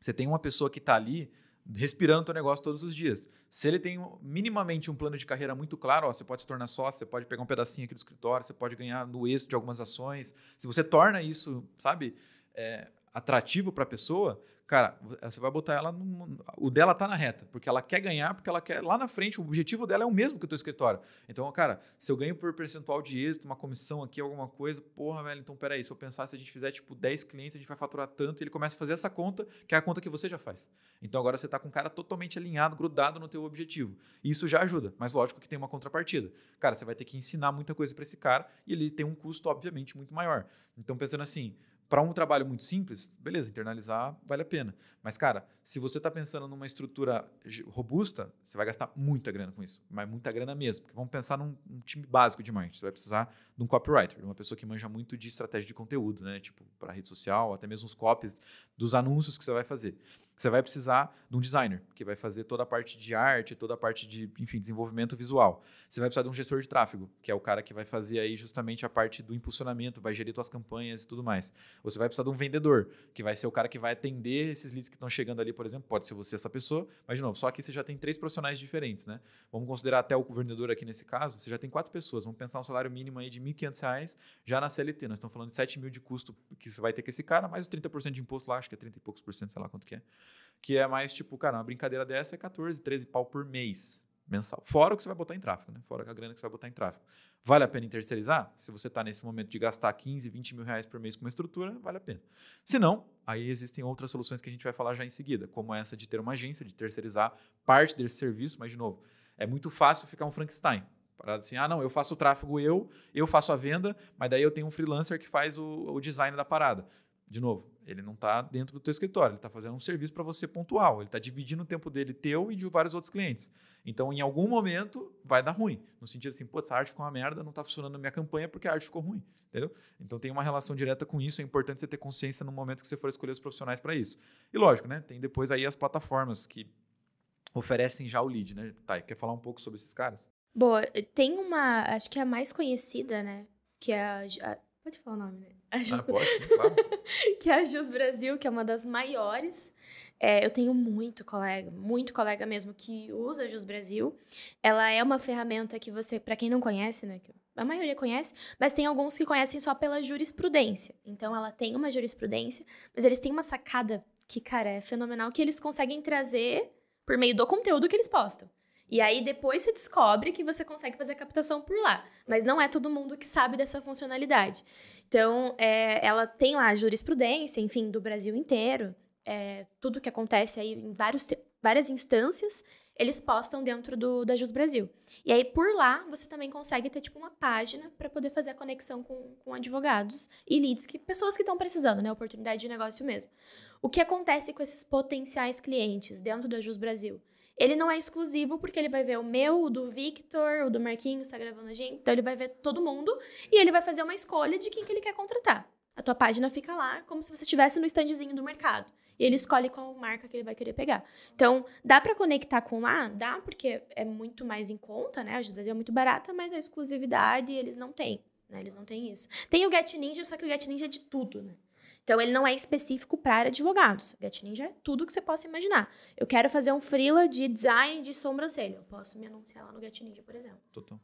você tem uma pessoa que está ali respirando teu negócio todos os dias. Se ele tem minimamente um plano de carreira muito claro, ó, você pode se tornar sócio, você pode pegar um pedacinho aqui do escritório, você pode ganhar no êxito de algumas ações. Se você torna isso, sabe, é, atrativo para a pessoa, Cara, você vai botar ela. No, o dela tá na reta, porque ela quer ganhar, porque ela quer. Lá na frente, o objetivo dela é o mesmo que o teu escritório. Então, cara, se eu ganho por percentual de êxito, uma comissão aqui, alguma coisa, porra, velho, então peraí, se eu pensar, se a gente fizer tipo 10 clientes, a gente vai faturar tanto, e ele começa a fazer essa conta, que é a conta que você já faz. Então agora você tá com o cara totalmente alinhado, grudado no teu objetivo. E isso já ajuda, mas lógico que tem uma contrapartida. Cara, você vai ter que ensinar muita coisa para esse cara e ele tem um custo, obviamente, muito maior. Então, pensando assim, para um trabalho muito simples, beleza, internalizar vale a pena. Mas, cara, se você está pensando numa estrutura robusta, você vai gastar muita grana com isso. Mas muita grana mesmo. Porque vamos pensar num, num time básico de marketing. Você vai precisar de um copywriter, de uma pessoa que manja muito de estratégia de conteúdo, né? Tipo, para rede social, até mesmo os copies dos anúncios que você vai fazer. Você vai precisar de um designer, que vai fazer toda a parte de arte, toda a parte de, enfim, desenvolvimento visual. Você vai precisar de um gestor de tráfego, que é o cara que vai fazer aí justamente a parte do impulsionamento, vai gerir suas campanhas e tudo mais. Você vai precisar de um vendedor, que vai ser o cara que vai atender esses leads que estão chegando ali, por exemplo, pode ser você essa pessoa, mas de novo, só que você já tem três profissionais diferentes, né? Vamos considerar até o vendedor aqui nesse caso, você já tem quatro pessoas, vamos pensar um salário mínimo aí de mil 1.500 já na CLT. Nós estamos falando de R$ mil de custo que você vai ter com esse cara, mais os 30% de imposto lá, acho que é 30 e poucos por cento, sei lá quanto que é. Que é mais tipo, cara, uma brincadeira dessa é 14, 13 pau por mês mensal. Fora o que você vai botar em tráfego, né? Fora a grana que você vai botar em tráfego. Vale a pena terceirizar? Se você está nesse momento de gastar 15, 20 mil reais por mês com uma estrutura, vale a pena. Se não, aí existem outras soluções que a gente vai falar já em seguida, como essa de ter uma agência, de terceirizar parte desse serviço, mas, de novo, é muito fácil ficar um Frankenstein. Parada assim, ah, não, eu faço o tráfego eu, eu faço a venda, mas daí eu tenho um freelancer que faz o, o design da parada. De novo, ele não está dentro do teu escritório, ele está fazendo um serviço para você pontual, ele está dividindo o tempo dele teu e de vários outros clientes. Então, em algum momento, vai dar ruim. No sentido assim, pô, essa arte ficou uma merda, não está funcionando a minha campanha porque a arte ficou ruim, entendeu? Então, tem uma relação direta com isso, é importante você ter consciência no momento que você for escolher os profissionais para isso. E lógico, né? Tem depois aí as plataformas que oferecem já o lead, né? Tá, quer falar um pouco sobre esses caras? Boa, tem uma, acho que é a mais conhecida, né? Que é a, a pode falar o nome, né? A Jus, ah, pode, claro. que é a Jus Brasil, que é uma das maiores. É, eu tenho muito colega, muito colega mesmo que usa a Jus Brasil. Ela é uma ferramenta que você, para quem não conhece, né? a maioria conhece, mas tem alguns que conhecem só pela jurisprudência. Então ela tem uma jurisprudência, mas eles têm uma sacada que, cara, é fenomenal que eles conseguem trazer por meio do conteúdo que eles postam. E aí depois você descobre que você consegue fazer a captação por lá. Mas não é todo mundo que sabe dessa funcionalidade. Então, é, ela tem lá jurisprudência, enfim, do Brasil inteiro. É, tudo que acontece aí em vários, várias instâncias, eles postam dentro do, da Jus Brasil. E aí, por lá, você também consegue ter, tipo, uma página para poder fazer a conexão com, com advogados e leads, que, pessoas que estão precisando, né? Oportunidade de negócio mesmo. O que acontece com esses potenciais clientes dentro da Jus Brasil? Ele não é exclusivo, porque ele vai ver o meu, o do Victor, o do Marquinhos, tá gravando a gente. Então ele vai ver todo mundo e ele vai fazer uma escolha de quem que ele quer contratar. A tua página fica lá, como se você estivesse no standzinho do mercado. E ele escolhe qual marca que ele vai querer pegar. Então, dá para conectar com lá? Dá, porque é muito mais em conta, né? A do Brasil é muito barata, mas a exclusividade eles não têm. Né? Eles não têm isso. Tem o Get Ninja, só que o Get Ninja é de tudo, né? Então, ele não é específico para advogados. Get Ninja é tudo que você possa imaginar. Eu quero fazer um freela de design de sobrancelha. Eu posso me anunciar lá no Get Ninja, por exemplo. Total.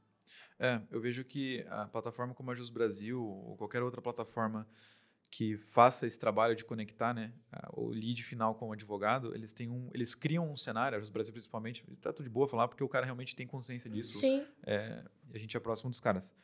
É, eu vejo que a plataforma como a Jus Brasil ou qualquer outra plataforma que faça esse trabalho de conectar né, o lead final com o advogado, eles têm um, eles criam um cenário, os Brasil principalmente, está tudo de boa falar, porque o cara realmente tem consciência disso. Sim. É, a gente é próximo dos caras.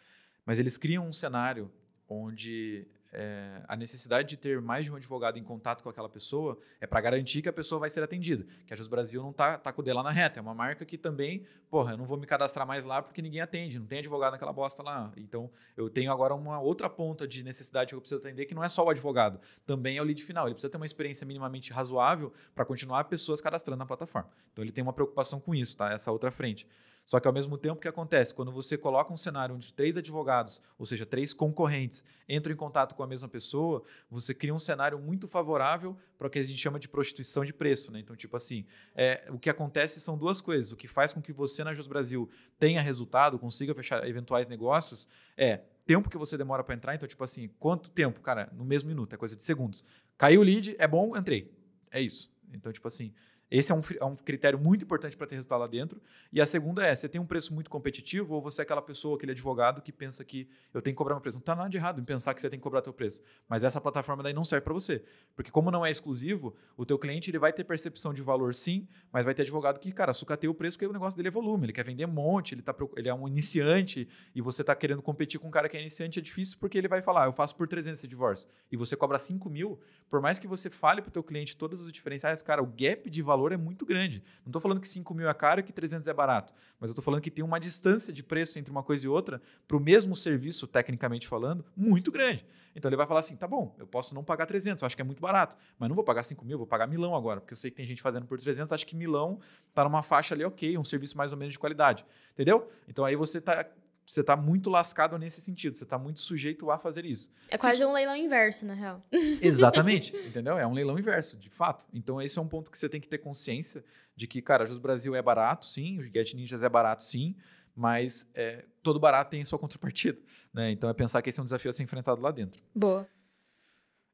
Mas eles criam um cenário onde é, a necessidade de ter mais de um advogado em contato com aquela pessoa é para garantir que a pessoa vai ser atendida. Que a Just Brasil não tá, tá com o lá na reta. É uma marca que também, porra, eu não vou me cadastrar mais lá porque ninguém atende, não tem advogado naquela bosta lá. Então, eu tenho agora uma outra ponta de necessidade que eu preciso atender, que não é só o advogado, também é o lead final. Ele precisa ter uma experiência minimamente razoável para continuar pessoas cadastrando na plataforma. Então, ele tem uma preocupação com isso, tá? Essa outra frente. Só que ao mesmo tempo que acontece, quando você coloca um cenário onde três advogados, ou seja, três concorrentes, entram em contato com a mesma pessoa, você cria um cenário muito favorável para o que a gente chama de prostituição de preço, né? Então, tipo assim, é, o que acontece são duas coisas. O que faz com que você na Jus Brasil tenha resultado, consiga fechar eventuais negócios, é tempo que você demora para entrar. Então, tipo assim, quanto tempo? Cara, no mesmo minuto, é coisa de segundos. Caiu o lead, é bom, entrei. É isso. Então, tipo assim, esse é um, é um critério muito importante para ter resultado lá dentro. E a segunda é, você tem um preço muito competitivo ou você é aquela pessoa, aquele advogado que pensa que eu tenho que cobrar meu preço. Não está nada de errado em pensar que você tem que cobrar teu preço. Mas essa plataforma daí não serve para você. Porque como não é exclusivo, o teu cliente ele vai ter percepção de valor sim, mas vai ter advogado que, cara, sucateia o preço porque o negócio dele é volume. Ele quer vender um monte, ele, tá, ele é um iniciante e você está querendo competir com um cara que é iniciante é difícil porque ele vai falar, ah, eu faço por 300 esse divórcio. E você cobra 5 mil, por mais que você fale para o teu cliente todas as diferenças, cara, o gap de valor valor é muito grande. Não estou falando que 5 mil é caro e que 300 é barato, mas eu estou falando que tem uma distância de preço entre uma coisa e outra, para o mesmo serviço, tecnicamente falando, muito grande. Então ele vai falar assim: tá bom, eu posso não pagar 300, eu acho que é muito barato, mas não vou pagar 5 mil, vou pagar milão agora, porque eu sei que tem gente fazendo por 300, acho que milão está numa faixa ali ok, um serviço mais ou menos de qualidade. Entendeu? Então aí você está você está muito lascado nesse sentido, você está muito sujeito a fazer isso. É quase um leilão inverso, na real. Exatamente, entendeu? É um leilão inverso, de fato. Então, esse é um ponto que você tem que ter consciência de que, cara, Jus Brasil é barato, sim, o Get Ninjas é barato, sim, mas é, todo barato tem sua contrapartida, né? Então, é pensar que esse é um desafio a ser enfrentado lá dentro. Boa.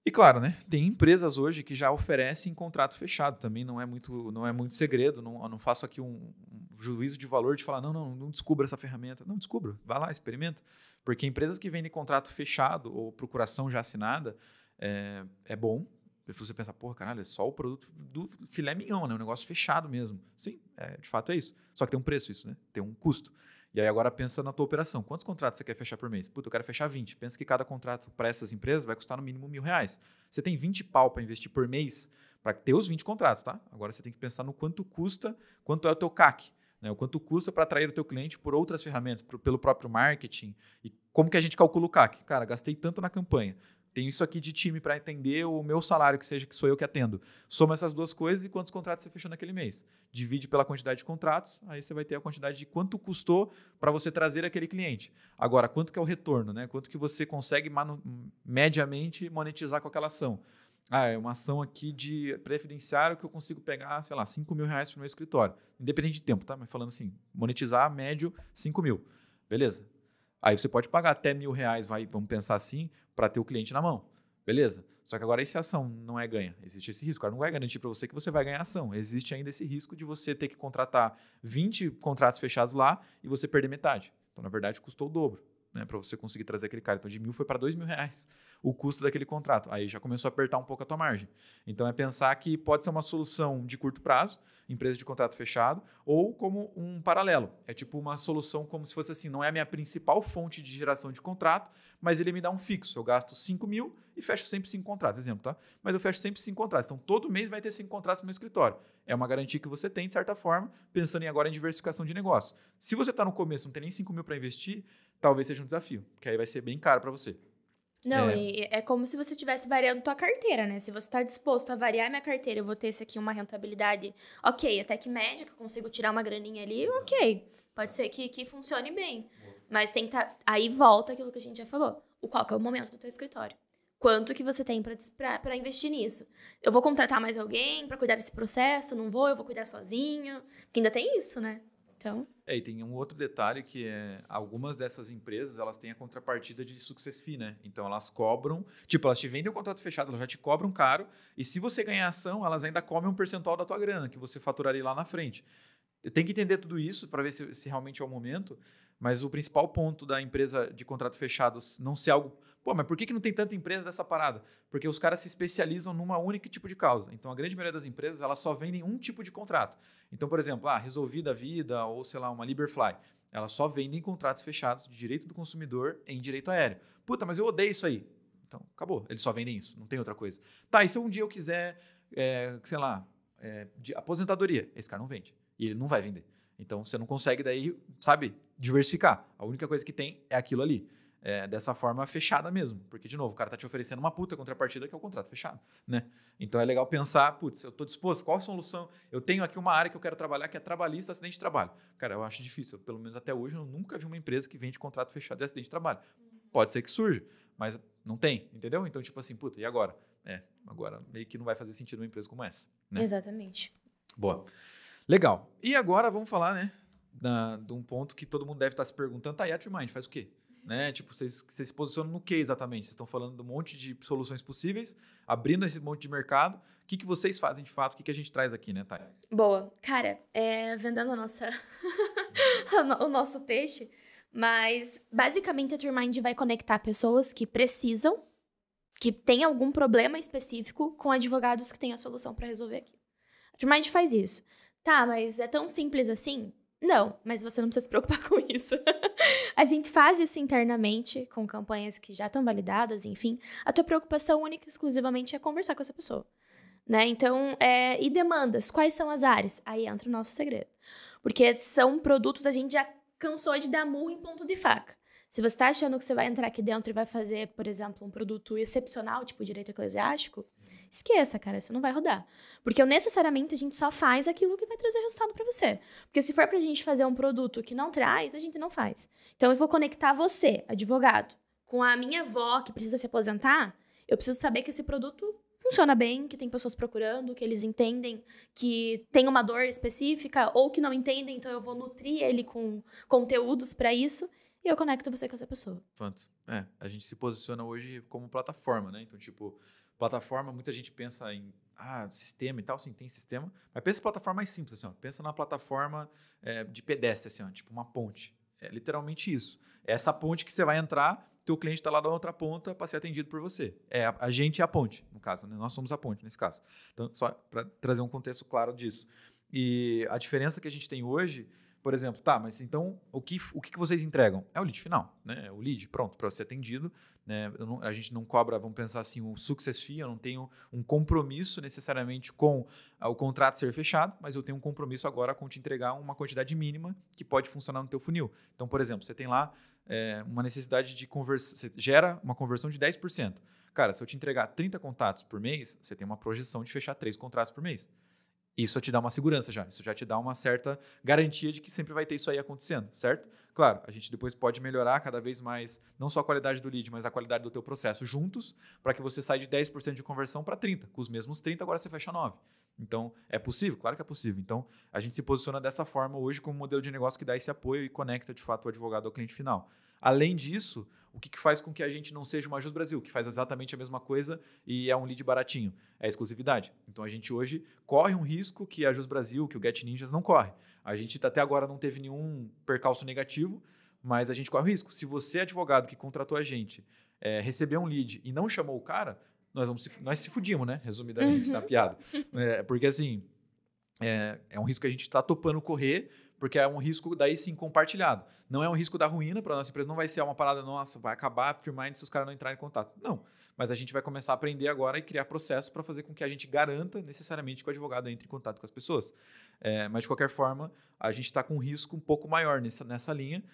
E claro, né, tem empresas hoje que já oferecem contrato fechado também, não é muito, não é muito segredo, não, não faço aqui um, juízo de valor de falar, não, não, não descubra essa ferramenta. Não descubra, vai lá, experimenta. Porque empresas que vendem contrato fechado ou procuração já assinada, é, é bom. Você pensa, porra, caralho, é só o produto do filé mignon, né? Um negócio fechado mesmo. Sim, é, de fato é isso. Só que tem um preço isso, né? Tem um custo. E aí agora pensa na tua operação. Quantos contratos você quer fechar por mês? Puta, eu quero fechar 20. Pensa que cada contrato para essas empresas vai custar no mínimo mil reais. Você tem 20 pau para investir por mês para ter os 20 contratos, tá? Agora você tem que pensar no quanto custa, quanto é o teu CAC. Né? O quanto custa para atrair o teu cliente por outras ferramentas, pelo próprio marketing. E como que a gente calcula o CAC? Cara, gastei tanto na campanha. Tenho isso aqui de time para entender o meu salário, que seja que sou eu que atendo. Soma essas duas coisas e quantos contratos você fechou naquele mês. Divide pela quantidade de contratos, aí você vai ter a quantidade de quanto custou para você trazer aquele cliente. Agora, quanto que é o retorno, né? Quanto que você consegue manu- mediamente monetizar com aquela ação? Ah, é uma ação aqui de previdenciário que eu consigo pegar, sei lá, 5 mil reais para o meu escritório. Independente de tempo, tá? Mas falando assim, monetizar médio 5 mil. Beleza. Aí você pode pagar até mil reais, vai, vamos pensar assim, para ter o cliente na mão. Beleza? Só que agora, e se a ação não é ganha? Existe esse risco. Agora, não vai garantir para você que você vai ganhar ação. Existe ainda esse risco de você ter que contratar 20 contratos fechados lá e você perder metade. Então, na verdade, custou o dobro né, para você conseguir trazer aquele cara. Então, de mil foi para dois mil reais o custo daquele contrato. Aí já começou a apertar um pouco a tua margem. Então, é pensar que pode ser uma solução de curto prazo, empresa de contrato fechado, ou como um paralelo. É tipo uma solução como se fosse assim, não é a minha principal fonte de geração de contrato, mas ele me dá um fixo. Eu gasto 5 mil e fecho sempre cinco contratos, exemplo, tá? Mas eu fecho sempre cinco contratos. Então, todo mês vai ter cinco contratos no meu escritório. É uma garantia que você tem, de certa forma, pensando em agora em diversificação de negócio. Se você está no começo não tem nem 5 mil para investir, talvez seja um desafio, porque aí vai ser bem caro para você. Não, é. e é como se você estivesse variando tua carteira, né? Se você está disposto a variar minha carteira, eu vou ter esse aqui uma rentabilidade, ok, até que média, que eu consigo tirar uma graninha ali, ok. Pode ser que, que funcione bem. Mas tem que tá... Aí volta aquilo que a gente já falou. O qual que é o momento do teu escritório? Quanto que você tem para investir nisso? Eu vou contratar mais alguém para cuidar desse processo? Não vou, eu vou cuidar sozinho. Porque ainda tem isso, né? Então. É, e tem um outro detalhe que é algumas dessas empresas elas têm a contrapartida de success fee, né? Então elas cobram, tipo, elas te vendem o contrato fechado, elas já te cobram caro, e se você ganhar ação, elas ainda comem um percentual da tua grana que você faturaria lá na frente. Tem que entender tudo isso para ver se, se realmente é o momento, mas o principal ponto da empresa de contrato fechado não ser algo Pô, mas por que, que não tem tanta empresa dessa parada? Porque os caras se especializam numa única tipo de causa. Então, a grande maioria das empresas, elas só vendem um tipo de contrato. Então, por exemplo, ah, resolvida Vida ou, sei lá, uma Liberfly. Elas só vendem contratos fechados de direito do consumidor em direito aéreo. Puta, mas eu odeio isso aí. Então, acabou. Eles só vendem isso, não tem outra coisa. Tá, e se um dia eu quiser, é, sei lá, é, de aposentadoria? Esse cara não vende. E ele não vai vender. Então, você não consegue daí, sabe, diversificar. A única coisa que tem é aquilo ali. É, dessa forma fechada mesmo. Porque, de novo, o cara tá te oferecendo uma puta contrapartida que é o contrato fechado, né? Então é legal pensar, putz, eu tô disposto, qual a solução? Eu tenho aqui uma área que eu quero trabalhar que é trabalhista, acidente de trabalho. Cara, eu acho difícil. Eu, pelo menos até hoje eu nunca vi uma empresa que vende contrato fechado de acidente de trabalho. Uhum. Pode ser que surja, mas não tem, entendeu? Então, tipo assim, puta, e agora? É, agora meio que não vai fazer sentido uma empresa como essa. Né? Exatamente. Boa. Legal. E agora vamos falar, né, da, de um ponto que todo mundo deve estar tá se perguntando, tá, e a Mind faz o quê? Né? Tipo, vocês, vocês se posicionam no que exatamente? Vocês estão falando de um monte de soluções possíveis, abrindo esse monte de mercado. O que, que vocês fazem de fato? O que, que a gente traz aqui, né, Thay? Boa. Cara, é, vendendo a nossa... o nosso peixe. Mas, basicamente, a Turmind vai conectar pessoas que precisam, que têm algum problema específico, com advogados que têm a solução para resolver aqui. A Turmind faz isso. Tá, mas é tão simples assim? Não, mas você não precisa se preocupar com isso. a gente faz isso internamente com campanhas que já estão validadas, enfim. A tua preocupação única e exclusivamente é conversar com essa pessoa. Né? Então, é... e demandas? Quais são as áreas? Aí entra o nosso segredo. Porque são produtos a gente já cansou de dar murro em ponto de faca. Se você está achando que você vai entrar aqui dentro e vai fazer, por exemplo, um produto excepcional, tipo direito eclesiástico, Esqueça, cara, isso não vai rodar. Porque eu, necessariamente a gente só faz aquilo que vai trazer resultado para você. Porque se for pra gente fazer um produto que não traz, a gente não faz. Então eu vou conectar você, advogado, com a minha avó que precisa se aposentar. Eu preciso saber que esse produto funciona bem, que tem pessoas procurando, que eles entendem que tem uma dor específica ou que não entendem, então eu vou nutrir ele com conteúdos para isso e eu conecto você com essa pessoa. Fanto. É, a gente se posiciona hoje como plataforma, né? Então, tipo, Plataforma, muita gente pensa em ah, sistema e tal, sim, tem sistema. Mas pensa em plataforma mais simples, assim, ó. pensa na plataforma é, de pedestre, assim, ó, tipo uma ponte. É literalmente isso. É essa ponte que você vai entrar, teu cliente está lá da outra ponta para ser atendido por você. É a, a, gente é a ponte, no caso, né? nós somos a ponte nesse caso. Então, só para trazer um contexto claro disso. E a diferença que a gente tem hoje por exemplo, tá, mas então o que, o que vocês entregam? É o lead final, né? É o lead, pronto, para ser atendido. Né? Não, a gente não cobra, vamos pensar assim, o um success fee, eu não tenho um compromisso necessariamente com ah, o contrato ser fechado, mas eu tenho um compromisso agora com te entregar uma quantidade mínima que pode funcionar no teu funil. Então, por exemplo, você tem lá é, uma necessidade de conversão, você gera uma conversão de 10%. Cara, se eu te entregar 30 contatos por mês, você tem uma projeção de fechar 3 contratos por mês. Isso te dá uma segurança já, isso já te dá uma certa garantia de que sempre vai ter isso aí acontecendo, certo? Claro, a gente depois pode melhorar cada vez mais, não só a qualidade do lead, mas a qualidade do teu processo juntos, para que você saia de 10% de conversão para 30%. Com os mesmos 30%, agora você fecha 9%. Então, é possível? Claro que é possível. Então, a gente se posiciona dessa forma hoje como modelo de negócio que dá esse apoio e conecta de fato o advogado ao cliente final. Além disso, o que, que faz com que a gente não seja uma Jus Brasil, que faz exatamente a mesma coisa e é um lead baratinho? É exclusividade. Então a gente hoje corre um risco que a Jus Brasil, que o Get Ninjas não corre. A gente tá, até agora não teve nenhum percalço negativo, mas a gente corre o risco. Se você, é advogado que contratou a gente, é, recebeu um lead e não chamou o cara, nós, vamos se, nós se fudimos, né? Resumidamente tá uhum. na piada. É, porque assim, é, é um risco que a gente está topando correr porque é um risco daí sim compartilhado. Não é um risco da ruína para nossa empresa, não vai ser uma parada nossa, vai acabar Aftermind se os caras não entrarem em contato. Não, mas a gente vai começar a aprender agora e criar processos para fazer com que a gente garanta necessariamente que o advogado entre em contato com as pessoas. É, mas de qualquer forma, a gente está com um risco um pouco maior nessa, nessa linha,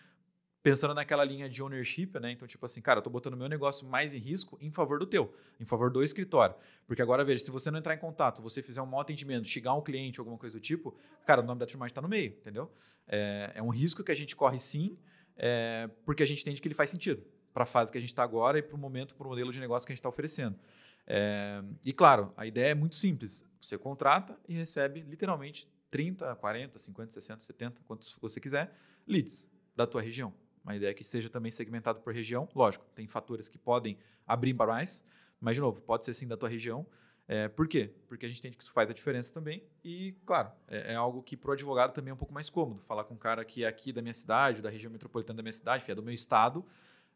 pensando naquela linha de ownership, né? Então, tipo assim, cara, eu tô botando meu negócio mais em risco em favor do teu, em favor do escritório. Porque agora, veja, se você não entrar em contato, você fizer um mau atendimento, chegar um cliente, alguma coisa do tipo, cara, o nome da Trumite está no meio, entendeu? É, é, um risco que a gente corre sim, é, porque a gente entende que ele faz sentido para a fase que a gente está agora e para o momento, para o modelo de negócio que a gente está oferecendo. É, e claro, a ideia é muito simples. Você contrata e recebe literalmente 30, 40, 50, 60, 70, quantos você quiser, leads da tua região. Uma ideia que seja também segmentado por região. Lógico, tem fatores que podem abrir mais, mas, de novo, pode ser sim da tua região. É, por quê? Porque a gente entende que isso faz a diferença também. E, claro, é, é algo que para o advogado também é um pouco mais cômodo. Falar com um cara que é aqui da minha cidade, da região metropolitana da minha cidade, que é do meu estado,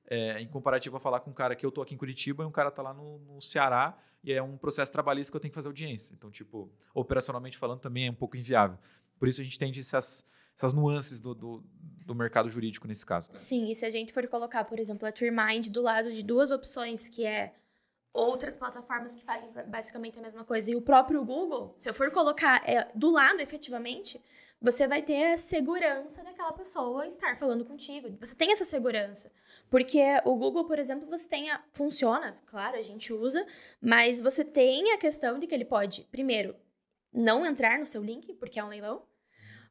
é, em comparativo a falar com um cara que eu estou aqui em Curitiba e um cara está lá no, no, Ceará e é um processo trabalhista que eu tenho que fazer audiência. Então, tipo, operacionalmente falando, também é um pouco inviável. Por isso a gente tende essas essas nuances do, do, do mercado jurídico nesse caso. Né? Sim, e se a gente for colocar, por exemplo, a Turmind do lado de duas opções, que é outras plataformas que fazem basicamente a mesma coisa, e o próprio Google, se eu for colocar é, do lado efetivamente, você vai ter a segurança daquela pessoa estar falando contigo. Você tem essa segurança. Porque o Google, por exemplo, você tem a. Funciona, claro, a gente usa, mas você tem a questão de que ele pode, primeiro, não entrar no seu link, porque é um leilão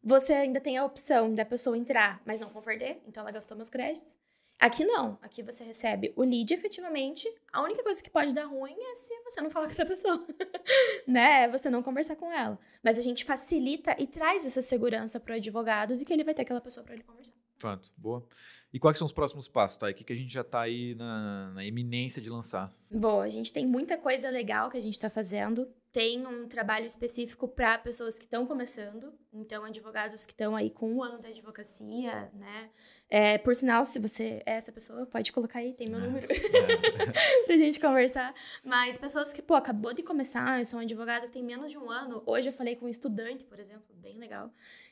você ainda tem a opção da pessoa entrar, mas não converter, então ela gastou meus créditos. Aqui não, aqui você recebe o lead efetivamente. A única coisa que pode dar ruim é se você não falar com essa pessoa, né? É você não conversar com ela. Mas a gente facilita e traz essa segurança para o advogado de que ele vai ter aquela pessoa para ele conversar. Fato, boa. E quais são os próximos passos, tá? O que, que a gente já está aí na, na iminência de lançar? Boa, a gente tem muita coisa legal que a gente está fazendo. Tem um trabalho específico para pessoas que estão começando, então, advogados que estão aí com um ano da advocacia, né? É, por sinal, se você é essa pessoa, pode colocar aí, tem meu é, número é. pra gente conversar. Mas pessoas que, pô, acabou de começar, eu sou um advogado que tem menos de um ano. Hoje eu falei com um estudante, por exemplo, bem legal.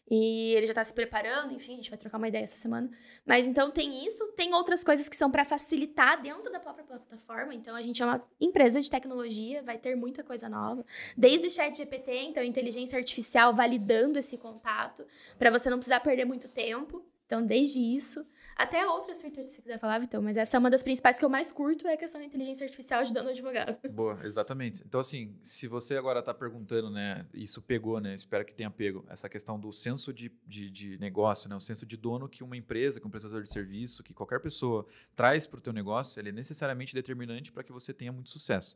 E ele já tá se preparando, enfim, a gente vai trocar uma ideia essa semana. Mas então tem isso, tem outras coisas que são para facilitar dentro da própria plataforma. Então a gente é uma empresa de tecnologia, vai ter muita coisa nova. Desde o chat GPT, então inteligência artificial validando esse esse contato, para você não precisar perder muito tempo. Então, desde isso, até outras features se quiser falar, então mas essa é uma das principais que eu mais curto, é a questão da inteligência artificial ajudando o advogado. Boa, exatamente. Então, assim, se você agora está perguntando, né, isso pegou, né, espero que tenha pego, essa questão do senso de, de, de negócio, né, o senso de dono que uma empresa, que um prestador de serviço, que qualquer pessoa traz para o teu negócio, ele é necessariamente determinante para que você tenha muito sucesso.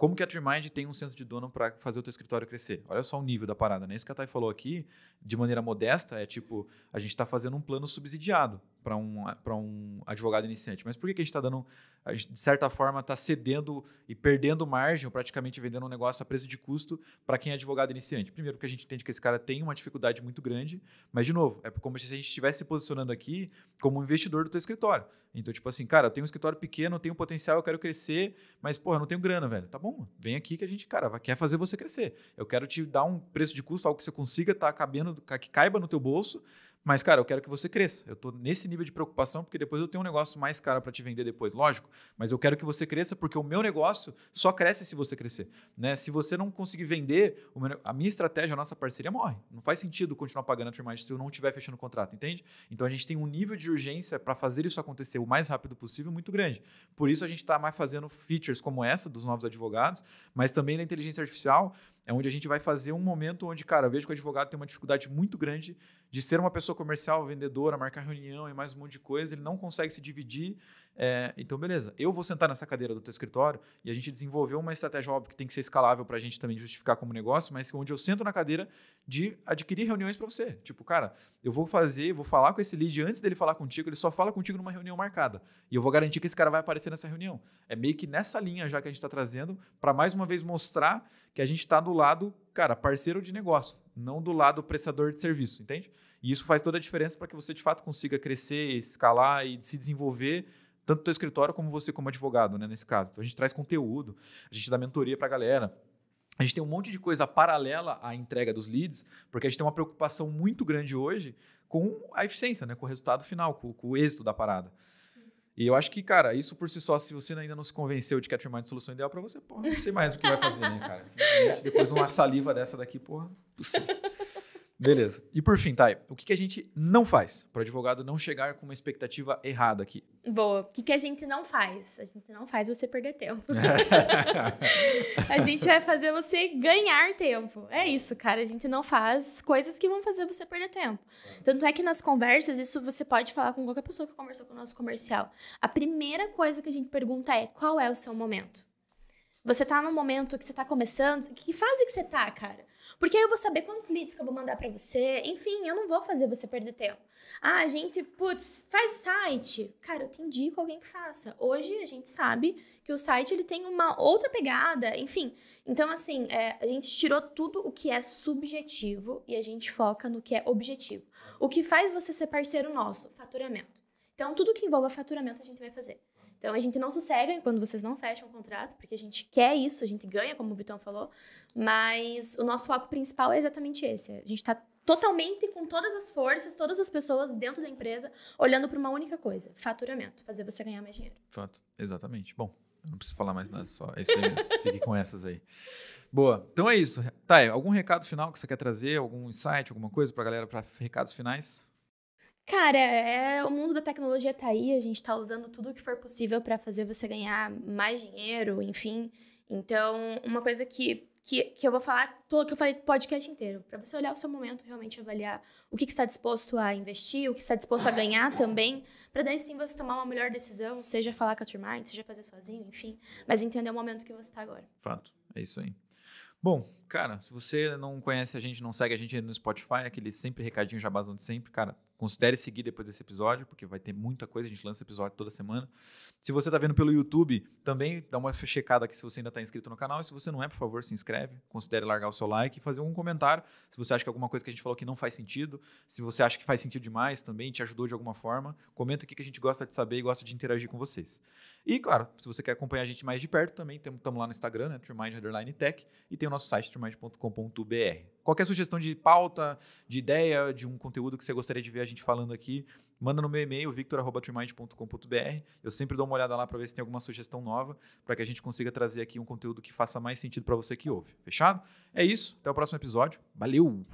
Como que a DreamMind tem um senso de dono para fazer o teu escritório crescer? Olha só o nível da parada, né? Isso que a Thay falou aqui, de maneira modesta, é tipo, a gente está fazendo um plano subsidiado para um, para um advogado iniciante. Mas por que, que a gente está dando, de certa forma, está cedendo e perdendo margem, ou praticamente vendendo um negócio a preço de custo para quem é advogado iniciante? Primeiro, porque a gente entende que esse cara tem uma dificuldade muito grande, mas, de novo, é como se a gente estivesse se posicionando aqui como um investidor do teu escritório. Então, tipo assim, cara, eu tenho um escritório pequeno, tenho potencial, eu quero crescer, mas, porra, não tenho grana, velho. Tá bom, vem aqui que a gente, cara, quer fazer você crescer. Eu quero te dar um preço de custo, algo que você consiga, tá cabendo, que caiba no teu bolso, mas, cara, eu quero que você cresça. Eu estou nesse nível de preocupação porque depois eu tenho um negócio mais caro para te vender depois, lógico. Mas eu quero que você cresça porque o meu negócio só cresce se você crescer. Né? Se você não conseguir vender, a minha estratégia, a nossa parceria morre. Não faz sentido continuar pagando a Trimage se eu não estiver fechando o contrato, entende? Então a gente tem um nível de urgência para fazer isso acontecer o mais rápido possível muito grande. Por isso a gente está mais fazendo features como essa dos novos advogados, mas também na inteligência artificial é onde a gente vai fazer um momento onde, cara, eu vejo que o advogado tem uma dificuldade muito grande de ser uma pessoa comercial, vendedora, marcar reunião e mais um monte de coisa, ele não consegue se dividir é, então, beleza, eu vou sentar nessa cadeira do teu escritório e a gente desenvolveu uma estratégia, óbvio, que tem que ser escalável para a gente também justificar como negócio, mas onde eu sento na cadeira de adquirir reuniões para você. Tipo, cara, eu vou fazer, vou falar com esse lead antes dele falar contigo, ele só fala contigo numa reunião marcada. E eu vou garantir que esse cara vai aparecer nessa reunião. É meio que nessa linha já que a gente está trazendo, para mais uma vez mostrar que a gente está do lado, cara, parceiro de negócio, não do lado prestador de serviço, entende? E isso faz toda a diferença para que você de fato consiga crescer, escalar e se desenvolver tanto teu escritório como você como advogado, né, nesse caso. Então a gente traz conteúdo, a gente dá mentoria para a galera. A gente tem um monte de coisa paralela à entrega dos leads, porque a gente tem uma preocupação muito grande hoje com a eficiência, né, com o resultado final, com, com o êxito da parada. E eu acho que, cara, isso por si só, se você ainda não se convenceu de que a Trimind é a solução ideal para você, porra, não sei mais o que vai fazer, né, cara? Depois uma saliva dessa daqui, porra, é possível. Beleza. E por fim, Thay, o que, que a gente não faz para o advogado não chegar com uma expectativa errada aqui? Boa. O que, que a gente não faz? A gente não faz você perder tempo. a gente vai fazer você ganhar tempo. É isso, cara. A gente não faz coisas que vão fazer você perder tempo. Tanto é que nas conversas, isso você pode falar com qualquer pessoa que conversou com o nosso comercial. A primeira coisa que a gente pergunta é qual é o seu momento? Você tá no momento que você tá começando? Que fase que você tá, cara? Porque aí eu vou saber quantos leads que eu vou mandar para você. Enfim, eu não vou fazer você perder tempo. Ah, gente, putz, faz site. Cara, eu te indico alguém que faça. Hoje a gente sabe que o site ele tem uma outra pegada, enfim. Então, assim, é, a gente tirou tudo o que é subjetivo e a gente foca no que é objetivo. O que faz você ser parceiro nosso? Faturamento. Então, tudo que envolva faturamento a gente vai fazer. Então a gente não sossega quando vocês não fecham o contrato, porque a gente quer isso, a gente ganha, como o Vitão falou, mas o nosso foco principal é exatamente esse. A gente está totalmente com todas as forças, todas as pessoas dentro da empresa, olhando para uma única coisa: faturamento, fazer você ganhar mais dinheiro. Fato, exatamente. Bom, não preciso falar mais nada, só é isso aí mesmo. Fique com essas aí. Boa. Então é isso. Tá, algum recado final que você quer trazer? Algum insight, alguma coisa para a galera para recados finais? Cara, é, o mundo da tecnologia tá aí, a gente tá usando tudo o que for possível para fazer você ganhar mais dinheiro, enfim. Então, uma coisa que, que, que eu vou falar, tô, que eu falei podcast inteiro, para você olhar o seu momento, realmente avaliar o que, que está disposto a investir, o que está disposto a ganhar também, para daí sim você tomar uma melhor decisão, seja falar com a turma, seja fazer sozinho, enfim. Mas entender o momento que você tá agora. Fato, é isso aí. Bom, cara, se você não conhece a gente, não segue a gente no Spotify, aquele sempre recadinho jabazão de sempre, cara, considere seguir depois desse episódio, porque vai ter muita coisa, a gente lança episódio toda semana. Se você está vendo pelo YouTube, também dá uma checada aqui se você ainda está inscrito no canal, e se você não é, por favor, se inscreve, considere largar o seu like e fazer um comentário, se você acha que alguma coisa que a gente falou que não faz sentido, se você acha que faz sentido demais também, te ajudou de alguma forma, comenta o que a gente gosta de saber e gosta de interagir com vocês. E claro, se você quer acompanhar a gente mais de perto, também estamos lá no Instagram, né, Trimind Underline Tech, e tem o nosso site, mastermind.com.br. Qualquer sugestão de pauta, de ideia, de um conteúdo que você gostaria de ver a gente falando aqui, manda no meu e-mail, victor.trimind.com.br. Eu sempre dou uma olhada lá para ver se tem alguma sugestão nova, para que a gente consiga trazer aqui um conteúdo que faça mais sentido para você que ouve. Fechado? É isso. Até o próximo episódio. Valeu!